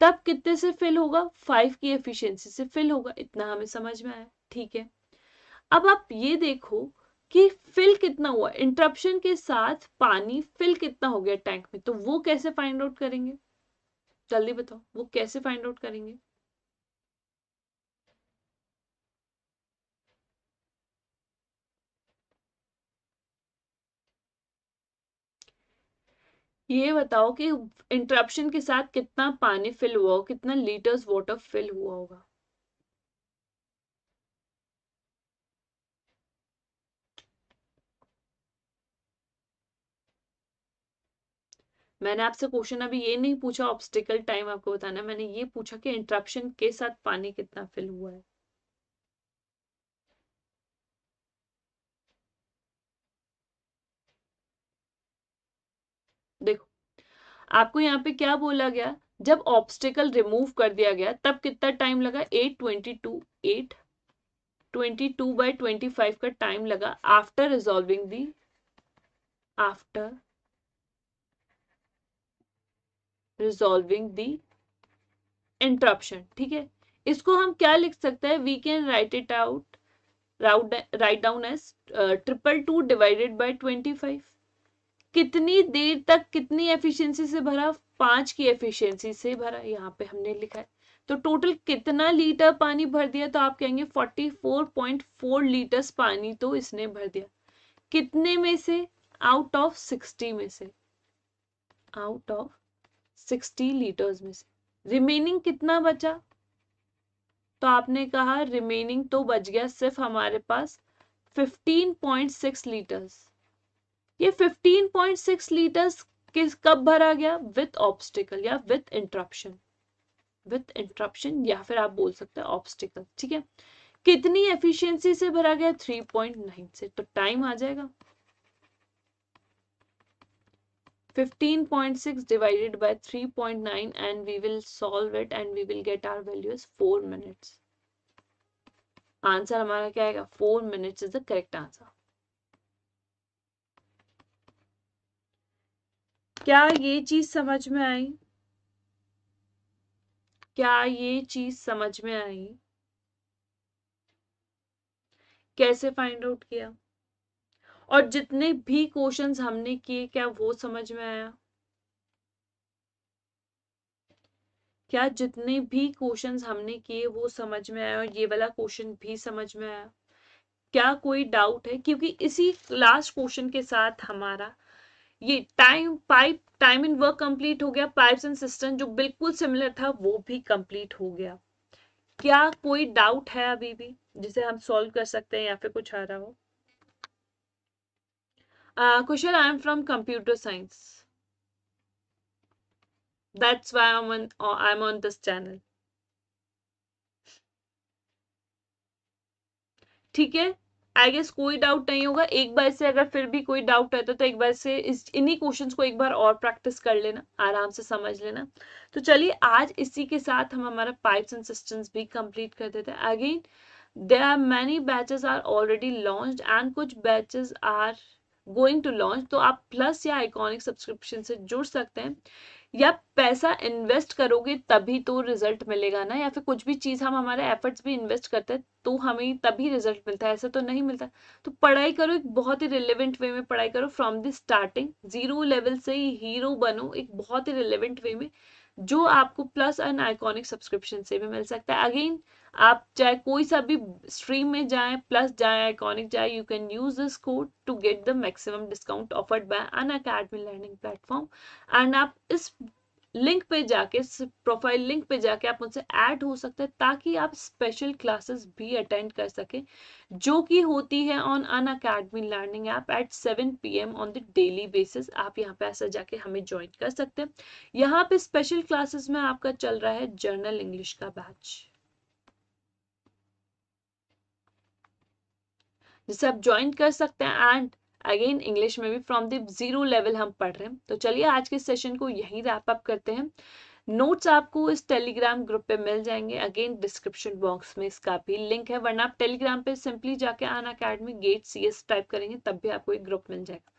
[SPEAKER 1] तब कितने से फिल होगा 5 की एफिशिएंसी से फिल होगा इतना हमें समझ में आया ठीक है अब आप ये देखो कि फिल कितना हुआ इंटरप्शन के साथ पानी फिल कितना हो गया टैंक में तो वो कैसे फाइंड आउट करेंगे जल्दी बताओ वो कैसे फाइंड आउट करेंगे ये बताओ कि इंटरप्शन के साथ कितना पानी फिल हुआ हो कितना लीटर्स वाटर फिल हुआ होगा मैंने आपसे क्वेश्चन अभी ये नहीं पूछा ऑब्स्टिकल टाइम आपको बताना मैंने ये पूछा कि इंटरप्शन के साथ पानी कितना फिल हुआ है आपको यहाँ पे क्या बोला गया जब ऑब्स्टिकल रिमूव कर दिया गया तब कितना टाइम लगा eight twenty two eight twenty two by twenty five का टाइम लगा after resolving the after resolving the interruption ठीक है इसको हम क्या लिख सकते हैं we can write it out rout write down as triple two divided by twenty five कितनी देर तक कितनी एफिशिएंसी से भरा पांच की एफिशिएंसी से भरा यहाँ पे हमने लिखा है तो टोटल कितना लीटर पानी भर दिया तो आप कहेंगे 44.4 लीटर पानी तो इसने भर दिया कितने में से आउट ऑफ 60 में से आउट ऑफ 60 लीटर्स में से रिमेनिंग कितना बचा तो आपने कहा रिमेनिंग तो बच गया सिर्फ हमारे पास 15.6 लीटर्स ये 15.6 लीटर किस कब भरा गया विथ ऑब्स्टिकल या विथ इंटरप्शन विथ इंटरप्शन या फिर आप बोल सकते हैं ऑब्स्टिकल ठीक है कितनी एफिशिएंसी से भरा गया 3.9 से तो टाइम आ जाएगा 15.6 divided by 3.9 and we will solve it and we will get our value is four minutes answer हमारा क्या आएगा four minutes is the correct answer क्या ये चीज समझ में आई क्या ये चीज समझ में आई कैसे फाइंड आउट किया और जितने भी क्वेश्चंस हमने किए क्या वो समझ में आया क्या जितने भी क्वेश्चंस हमने किए वो समझ में आया और ये वाला क्वेश्चन भी समझ में आया क्या कोई डाउट है क्योंकि इसी लास्ट क्वेश्चन के साथ हमारा ये time pipe time in work complete हो गया पाइप्स एंड सिस्टम जो बिल्कुल सिमिलर था वो भी कंप्लीट हो गया क्या कोई डाउट है अभी भी जिसे हम सॉल्व कर सकते हैं या फिर कुछ आ रहा हो Kushal I am from computer science why I am I am on this channel ठीक है आई गेस कोई डाउट नहीं होगा एक बार से अगर फिर भी कोई डाउट रहता है तो, तो एक बार से इस इन्हीं क्वेश्चंस को एक बार और प्रैक्टिस कर लेना आराम से समझ लेना तो चलिए आज इसी के साथ हम हमारा पाइप्स एंड सिस्टम्स भी कंप्लीट कर देते हैं again there are many batches are already launch and कुछ batches are going to launch तो आप प्लस या आइकॉनिक सब्सक्रिप्शन से जुड़ सकते हैं या पैसा इन्वेस्ट करोगे तभी तो रिजल्ट मिलेगा ना या फिर कुछ भी चीज़ हम हमारे एफर्ट्स भी इन्वेस्ट करते हैं तो हमें तभी रिजल्ट मिलता है ऐसा तो नहीं मिलता तो पढ़ाई करो एक बहुत ही रिलेवेंट वे में पढ़ाई करो from the starting zero level से ही हीरो बनो एक बहुत ही रिलेवेंट वे में जो आपको प्लस एन आइकॉनिक सब्सक्रिप्शन से भी मिल सकता है अगेन आप चाहे कोई सा भी स्ट्रीम में जाए प्लस जाए आइकॉनिक जाए you can use this code to get the maximum discount offered by Unacademy learning platform and आप इस लिंक पे जाके प्रोफाइल लिंक पे जाके आप उनसे ऐड हो सकते हैं ताकि आप स्पेशल क्लासेस भी अटेंड कर सके जो कि होती है on Unacademy learning app at 7 PM on the daily basis आप यहाँ पे ऐसा जाके हमें ज्वाइन कर सकते हैं यहाँ पे स्पेशल क्लासेस में आपका चल रहा है जर्नल इंग्लिश का बैच जिसे आप ज्वाइन कर सकते हैं एंड अगेन इंग्लिश में भी फ्रॉम द जीरो लेवल हम पढ़ रहे हैं तो चलिए आज के सेशन को यहीं रैप अप करते हैं नोट्स आपको इस टेलीग्राम ग्रुप पे मिल जाएंगे अगेन डिस्क्रिप्शन बॉक्स में इसका भी लिंक है वरना आप टेलीग्राम पे सिंपली जाके Unacademy get C S type करेंगे तब भी आपको एक ग्रुप मिल जाएगा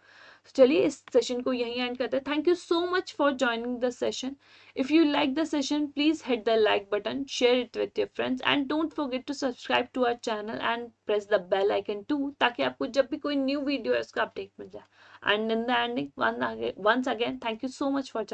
[SPEAKER 1] तो चलिए इस सेशन को यहीं एंड करते हैं thank you so much for joining the session If you like the session, please hit the like button, share it with your friends and don't forget to subscribe to our channel and press the bell icon too ताकि आपको जब भी कोई new video है उसका update mill And in the ending, once again, thank you so much for